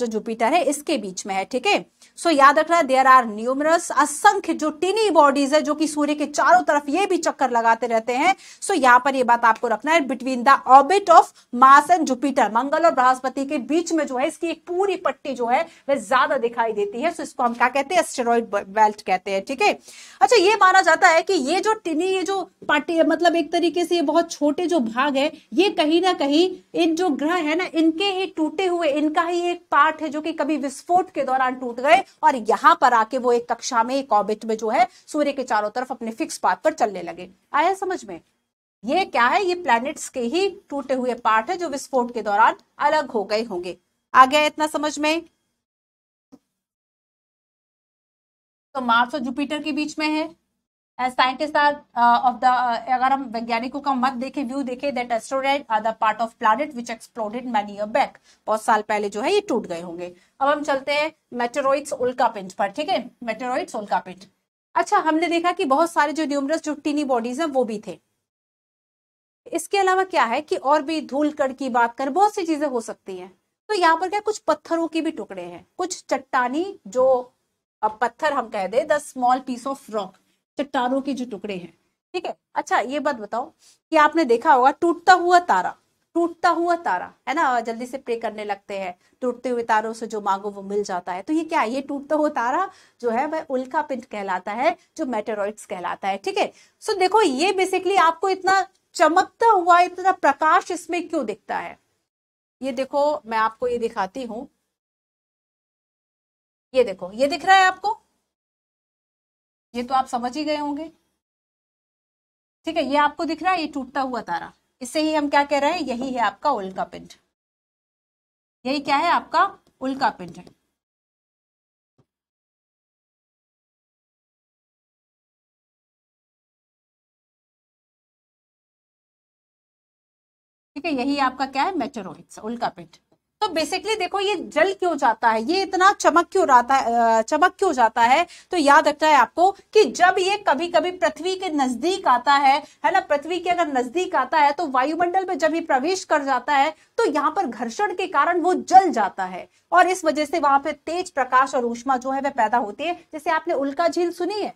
जो जुपिटर है इसके बीच में है ठीक है सो so, याद रखना देयर आर न्यूमरस असंख्य जो टिनी बॉडीज है जो कि सूर्य के चारों तरफ ये भी चक्कर लगाते रहते हैं सो so, यहां पर ये बात आपको रखना है between the orbit of Mars and Jupiter मंगल और बृहस्पति के बीच में जो है इसकी एक पूरी पट्टी जो है वह ज्यादा दिखाई देती है सो so, इसको हम क्या कहते हैं एस्टेरॉइड बेल्ट कहते हैं ठीक है अच्छा ये माना जाता है कि ये जो टिनी ये जो पट्टी मतलब एक तरीके से ये बहुत छोटे जो भाग है ये कहीं ना कहीं इन जो ग्रह है ना इनके ही टूटे हुए इनका ही एक पार्ट है जो कि कभी विस्फोट के दौरान टूट गए और यहां पर आके वो एक कक्षा में एक ऑबिट में जो है सूर्य के चारों तरफ अपने फिक्स पाथ पर चलने लगे आया समझ में ये क्या है ये प्लैनेट्स के ही टूटे हुए पार्ट है जो विस्फोट के दौरान अलग हो गए होंगे आ गया इतना समझ में तो मार्स और जुपिटर के बीच में है साइंटिस्ट ऑफ द अगर हम वैज्ञानिकों का मत देखे व्यू देखे that asteroid are the part of planet which exploded many back बहुत साल पहले जो है ये टूट गए होंगे अब हम चलते हैं मेटेरोइड्स उल्का पिंड पर ठीक है मेटेरोइड्स उल्का पिंड अच्छा हमने देखा कि बहुत सारे जो न्यूमरस जो टीनी बॉडीज हैं वो भी थे इसके अलावा क्या है कि और भी धूल कड़ की बात कर बहुत सी चीजें हो सकती हैं तो यहाँ पर क्या कुछ पत्थरों के भी टुकड़े हैं कुछ चट्टानी जो पत्थर हम कह दे the small piece of rock चट्टानों के जो टुकड़े हैं ठीक है अच्छा ये बात बताओ कि आपने देखा होगा टूटता हुआ तारा टूटता हुआ तारा है ना जल्दी से प्रे करने लगते हैं टूटते हुए तारों से जो मांगो वो मिल जाता है तो ये क्या है ये टूटता हुआ तारा जो है वह उल्का पिंड कहलाता है जो मेटेरोइड्स कहलाता है ठीक है सो देखो ये बेसिकली आपको इतना चमकता हुआ इतना प्रकाश इसमें क्यों दिखता है ये देखो मैं आपको ये दिखाती हूं ये देखो ये दिख रहा है आपको ये तो आप समझ ही गए होंगे ठीक है ये आपको दिख रहा है ये टूटता हुआ तारा इससे ही हम क्या कह रहे हैं यही है आपका उल्का पिंड यही क्या है आपका उल्का पिंड है ठीक है यही आपका क्या है मेटेरोइड्स उल्का पिंड तो बेसिकली देखो ये जल क्यों जाता है ये इतना चमक क्यों रहता है चमक क्यों जाता है तो याद रखना है आपको कि जब ये कभी कभी पृथ्वी के नजदीक आता है है ना पृथ्वी के अगर नजदीक आता है तो वायुमंडल में जब ये प्रवेश कर जाता है तो यहाँ पर घर्षण के कारण वो जल जाता है और इस वजह से वहां पर तेज प्रकाश और ऊष्मा जो है वह पैदा होती है जैसे आपने उल्का झील सुनी है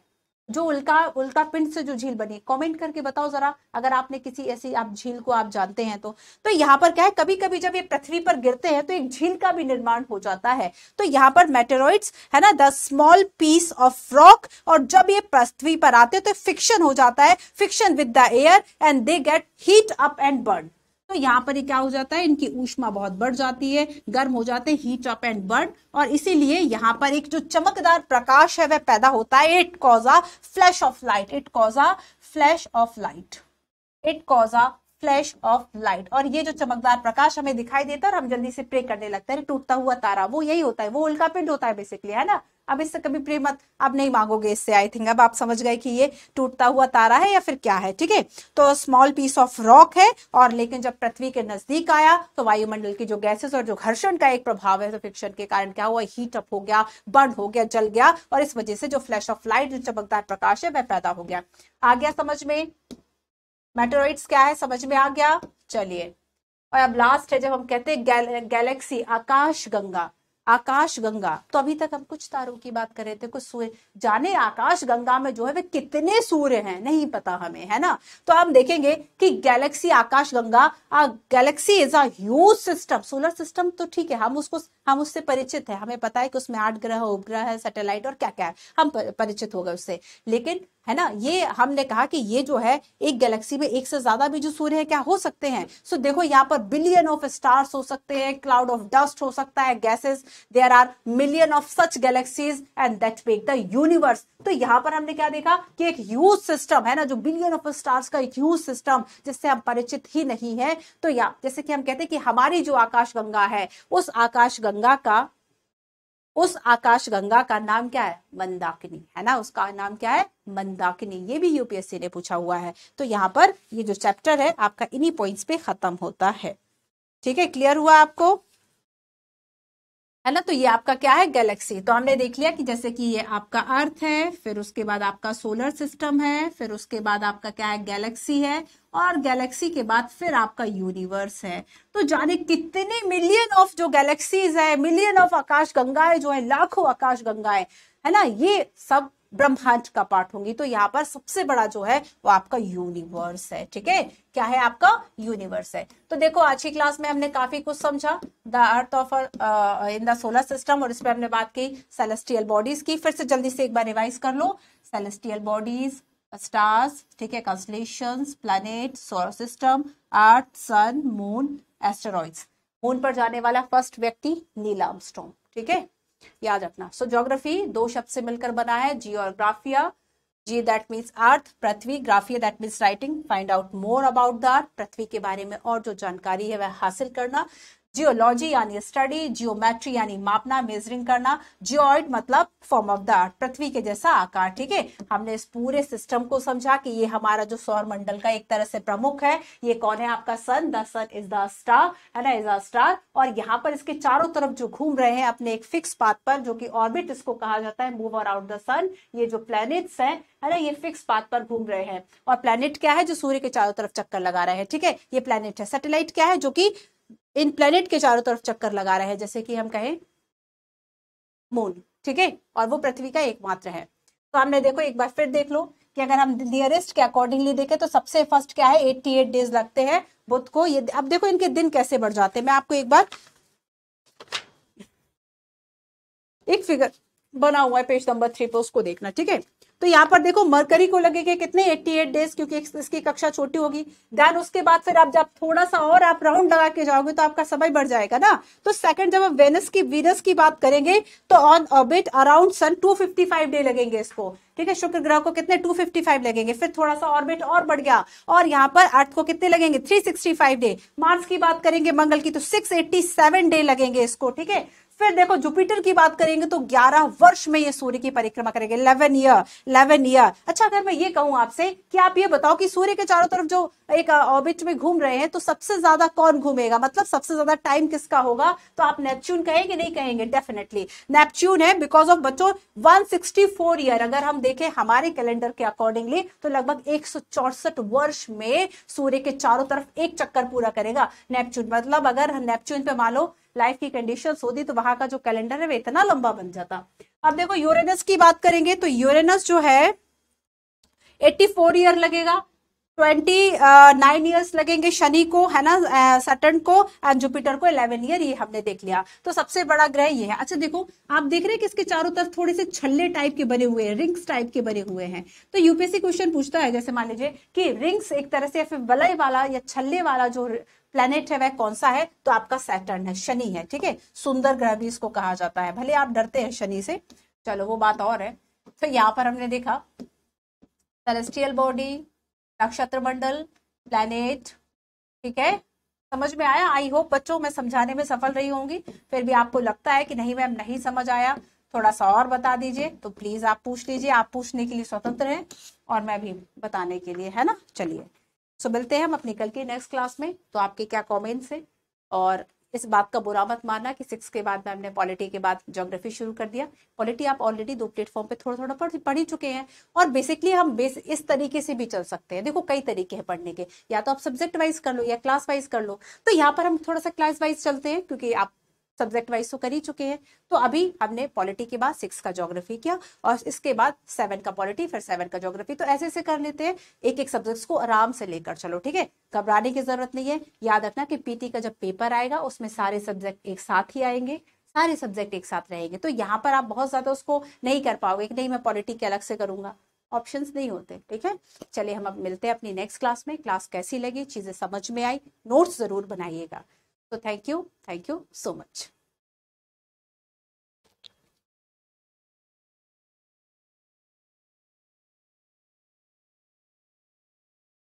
जो उल्का उल्का पिंड से जो झील बनी कमेंट करके बताओ जरा अगर आपने किसी ऐसी आप झील को आप जानते हैं तो तो यहाँ पर क्या है कभी कभी जब ये पृथ्वी पर गिरते हैं तो एक झील का भी निर्माण हो जाता है तो यहाँ पर मेटेरॉइड है ना the small piece of rock और जब ये पृथ्वी पर आते हैं तो फिक्शन हो जाता है friction with the air and they get heat up and burn तो यहाँ पर ये क्या हो जाता है इनकी ऊष्मा बहुत बढ़ जाती है गर्म हो जाते हैं हीट अप एंड बर्न और इसीलिए यहाँ पर एक जो चमकदार प्रकाश है वह पैदा होता है it cause a flash of light it cause a flash of light it cause a flash of light और ये जो चमकदार प्रकाश हमें दिखाई देता है और हम जल्दी से प्रे करने लगते हैं टूटता हुआ तारा वो यही होता है वो उल्का पिंड होता है बेसिकली है ना अब इससे कभी प्रेम मत अब नहीं मांगोगे इससे आई थिंक अब आप समझ गए कि ये टूटता हुआ तारा है या फिर क्या है ठीक है तो स्मॉल पीस ऑफ रॉक है और लेकिन जब पृथ्वी के नजदीक आया तो वायुमंडल की जो गैसेस और जो घर्षण का एक प्रभाव है तो फिक्शन के कारण क्या हुआ हीट अप हो गया बर्न हो गया जल गया और इस वजह से जो फ्लैश ऑफ लाइट जो चमकदार प्रकाश है वह पैदा हो गया आ गया समझ में मेटोरॉइड्स क्या है समझ में आ गया चलिए और अब लास्ट है जब हम कहते हैं गैल, गैलेक्सी आकाश गंगा आकाश गंगा तो अभी तक हम कुछ तारों की बात कर रहे थे कुछ सूर्य जाने आकाश गंगा में जो है वे कितने सूर्य हैं नहीं पता हमें है ना तो हम देखेंगे कि गैलेक्सी आकाश गंगा galaxy is a huge system solar system तो ठीक है हम उसको हम उससे परिचित है हमें पता है कि उसमें आठ ग्रह उपग्रह है सैटेलाइट और क्या क्या है हम परिचित हो गए उससे लेकिन है ना ये हमने कहा कि ये जो है एक गैलेक्सी में एक से ज्यादा भी जो सूर्य है क्या हो सकते हैं सो so, देखो यहाँ पर बिलियन ऑफ स्टार्स हो सकते हैं क्लाउड ऑफ डस्ट हो सकता है gases there are million of such galaxies and that make the universe तो यहाँ पर हमने क्या देखा कि एक ह्यूज सिस्टम है ना जो बिलियन ऑफ स्टार्स का एक ह्यूज सिस्टम जिससे हम परिचित ही नहीं है तो या जैसे कि हम कहते हैं कि हमारी जो आकाश है उस आकाश गंगा का उस आकाश गंगा का नाम क्या है मंदाकिनी है ना उसका नाम क्या है मंदाकिनी ये भी यूपीएससी ने पूछा हुआ है तो यहाँ पर ये जो चैप्टर है आपका इन्हीं पॉइंट्स पे खत्म होता है ठीक है क्लियर हुआ आपको है ना तो ये आपका क्या है गैलेक्सी तो हमने देख लिया कि जैसे कि ये आपका अर्थ है फिर उसके बाद आपका सोलर सिस्टम है फिर उसके बाद आपका क्या है गैलेक्सी है और गैलेक्सी के बाद फिर आपका यूनिवर्स है तो जाने कितने मिलियन ऑफ जो गैलेक्सीज है मिलियन ऑफ आकाश गंगाएं जो है लाखों आकाश गंगाएं है ना ये सब ब्रह्मांड का पाठ होंगी तो यहाँ पर सबसे बड़ा जो है वो आपका यूनिवर्स है ठीक है क्या है आपका यूनिवर्स है तो देखो आज की क्लास में हमने काफी कुछ समझा the earth of in the solar system और इसमें हमने बात की सेलेस्टियल बॉडीज की फिर से जल्दी से एक बार रिवाइज कर लो सेलेस्टियल बॉडीज स्टार्स ठीक है constellations planet solar system earth sun moon asteroids moon पर जाने वाला फर्स्ट व्यक्ति नील स्टोन ठीक है याद रखना सो so, ज्योग्राफी दो शब्द से मिलकर बना है जियोग्राफिया जी दैट मीन्स अर्थ पृथ्वी graphia that means writing find out more about the earth पृथ्वी के बारे में और जो जानकारी है वह हासिल करना जियोलॉजी यानी स्टडी जियोमेट्री यानी मापना मेजरिंग करना जियोइड मतलब फॉर्म ऑफ द अर्थ पृथ्वी के जैसा आकार ठीक है हमने इस पूरे सिस्टम को समझा कि ये हमारा जो सौर मंडल का एक तरह से प्रमुख है ये कौन है आपका sun the sun is the star है ना इज द स्टार और यहाँ पर इसके चारों तरफ जो घूम रहे हैं अपने एक फिक्स पाथ पर जो कि ऑर्बिट इसको कहा जाता है मूव अराउंड द सन ये जो प्लैनेट्स हैं है ना ये फिक्स पाथ पर घूम रहे हैं और प्लैनेट क्या है जो सूर्य के चारों तरफ चक्कर लगा रहे हैं ठीक है ये प्लैनेट है सैटेलाइट क्या है जो कि इन प्लेनेट के चारों तरफ चक्कर लगा रहा है जैसे कि हम कहें मून ठीक है और वो पृथ्वी का एकमात्र है तो हमने देखो एक बार फिर देख लो कि अगर हम नियरेस्ट के अकॉर्डिंगली देखें तो सबसे फर्स्ट क्या है एट्टी एट डेज लगते हैं बुद्ध को ये अब देखो इनके दिन कैसे बढ़ जाते हैं मैं आपको एक बार एक फिगर बना हुआ है पेज नंबर थ्री पर उसको देखना ठीक है तो यहाँ पर देखो मरकरी को लगेगा कितने 88 डेज क्योंकि इसकी कक्षा छोटी होगी देन उसके बाद फिर आप जब थोड़ा सा और आप राउंड लगा के जाओगे तो आपका समय बढ़ जाएगा ना तो सेकंड जब आप वेनस की वीनस की बात करेंगे तो on orbit around sun 255 day लगेंगे इसको ठीक है शुक्र ग्रह को कितने 255 लगेंगे फिर थोड़ा सा ऑर्बिट और बढ़ गया और यहाँ पर अर्थ को कितने लगेंगे 365 डे मार्स की बात करेंगे मंगल की तो 687 डे लगेंगे इसको ठीक है फिर देखो जुपिटर की बात करेंगे तो 11 वर्ष में ये सूर्य की परिक्रमा करेंगे 11 ईयर 11 ईयर अच्छा अगर मैं ये कहूं आपसे कि आप ये बताओ कि सूर्य के चारों तरफ जो एक ऑर्बिट में घूम रहे हैं तो सबसे ज्यादा कौन घूमेगा मतलब सबसे ज्यादा टाइम किसका होगा तो आप नेपच्यून कहेंगे नहीं कहेंगे डेफिनेटली नेपच्यून है बिकॉज ऑफ बच्चों वन ईयर अगर हम देखें हमारे कैलेंडर के अकॉर्डिंगली तो लगभग एक वर्ष में सूर्य के चारों तरफ एक चक्कर पूरा करेगा नेपच्यून मतलब अगर नेपच्यून पे मान लो लाइफ की कंडीशन होती तो वहां का जो कैलेंडर है वो इतना लंबा बन जाता अब देखो यूरेनस की बात करेंगे तो यूरेनस जो है 84 ईयर लगेगा ट्वेंटी नाइन ईयर्स लगेंगे शनि को है ना सटन को एंड जुपिटर को इलेवन ईयर ये हमने देख लिया तो सबसे बड़ा ग्रह ये है अच्छा देखो आप देख रहे हैं कि इसके चारों तरफ थोड़े से छल्ले टाइप के बने हुए हैं रिंग्स टाइप के बने हुए हैं तो यूपीएससी क्वेश्चन पूछता है जैसे मान लीजिए कि रिंग्स एक तरह से फिर वलय वाला या छल्ले वाला जो प्लेनेट है वह कौन सा है तो आपका सैटर्न है शनि है ठीक है सुंदर ग्रह भी इसको कहा जाता है भले आप डरते हैं शनि से चलो वो बात और है तो यहाँ पर हमने देखा सेलेस्टियल बॉडी नक्षत्र मंडल प्लेनेट ठीक है समझ में आया आई होप बच्चों मैं समझाने में सफल रही होंगी फिर भी आपको लगता है कि नहीं मैम नहीं समझ आया थोड़ा सा और बता दीजिए तो प्लीज आप पूछ लीजिए आप पूछने के लिए स्वतंत्र हैं और मैं भी बताने के लिए है ना चलिए सो मिलते हैं हम अपनी कल की नेक्स्ट क्लास में तो आपके क्या कॉमेंट्स हैं और इस बात का बुरा मत मानना कि सिक्स के बाद मैम ने पॉलिटी के बाद ज्योग्राफी शुरू कर दिया पॉलिटी आप ऑलरेडी दो प्लेटफॉर्म पे थोड़ा थोड़ा पढ़ पढ़ ही चुके हैं और बेसिकली हम बेस इस तरीके से भी चल सकते हैं देखो कई तरीके हैं पढ़ने के या तो आप सब्जेक्ट वाइज कर लो या क्लास वाइज कर लो तो यहाँ पर हम थोड़ा सा क्लास वाइज चलते हैं क्योंकि आप सब्जेक्ट वाइज तो कर ही चुके हैं तो अभी हमने पॉलिटी के बाद सिक्स का ज्योग्राफी किया और इसके बाद सेवन का पॉलिटी फिर सेवन का ज्योग्राफी तो ऐसे ऐसे कर लेते हैं एक एक सब्जेक्ट को आराम से लेकर चलो ठीक है घबराने की जरूरत नहीं है याद रखना कि पीटी का जब पेपर आएगा उसमें सारे सब्जेक्ट एक साथ ही आएंगे सारे सब्जेक्ट एक साथ रहेंगे तो यहाँ पर आप बहुत ज्यादा उसको नहीं कर पाओगे कि नहीं मैं पॉलिटी के अलग से करूंगा ऑप्शन नहीं होते ठीक है चलिए हम अब मिलते हैं अपनी नेक्स्ट क्लास में क्लास कैसी लगी चीजें समझ में आई नोट्स जरूर बनाइएगा So thank you. Thank you so much.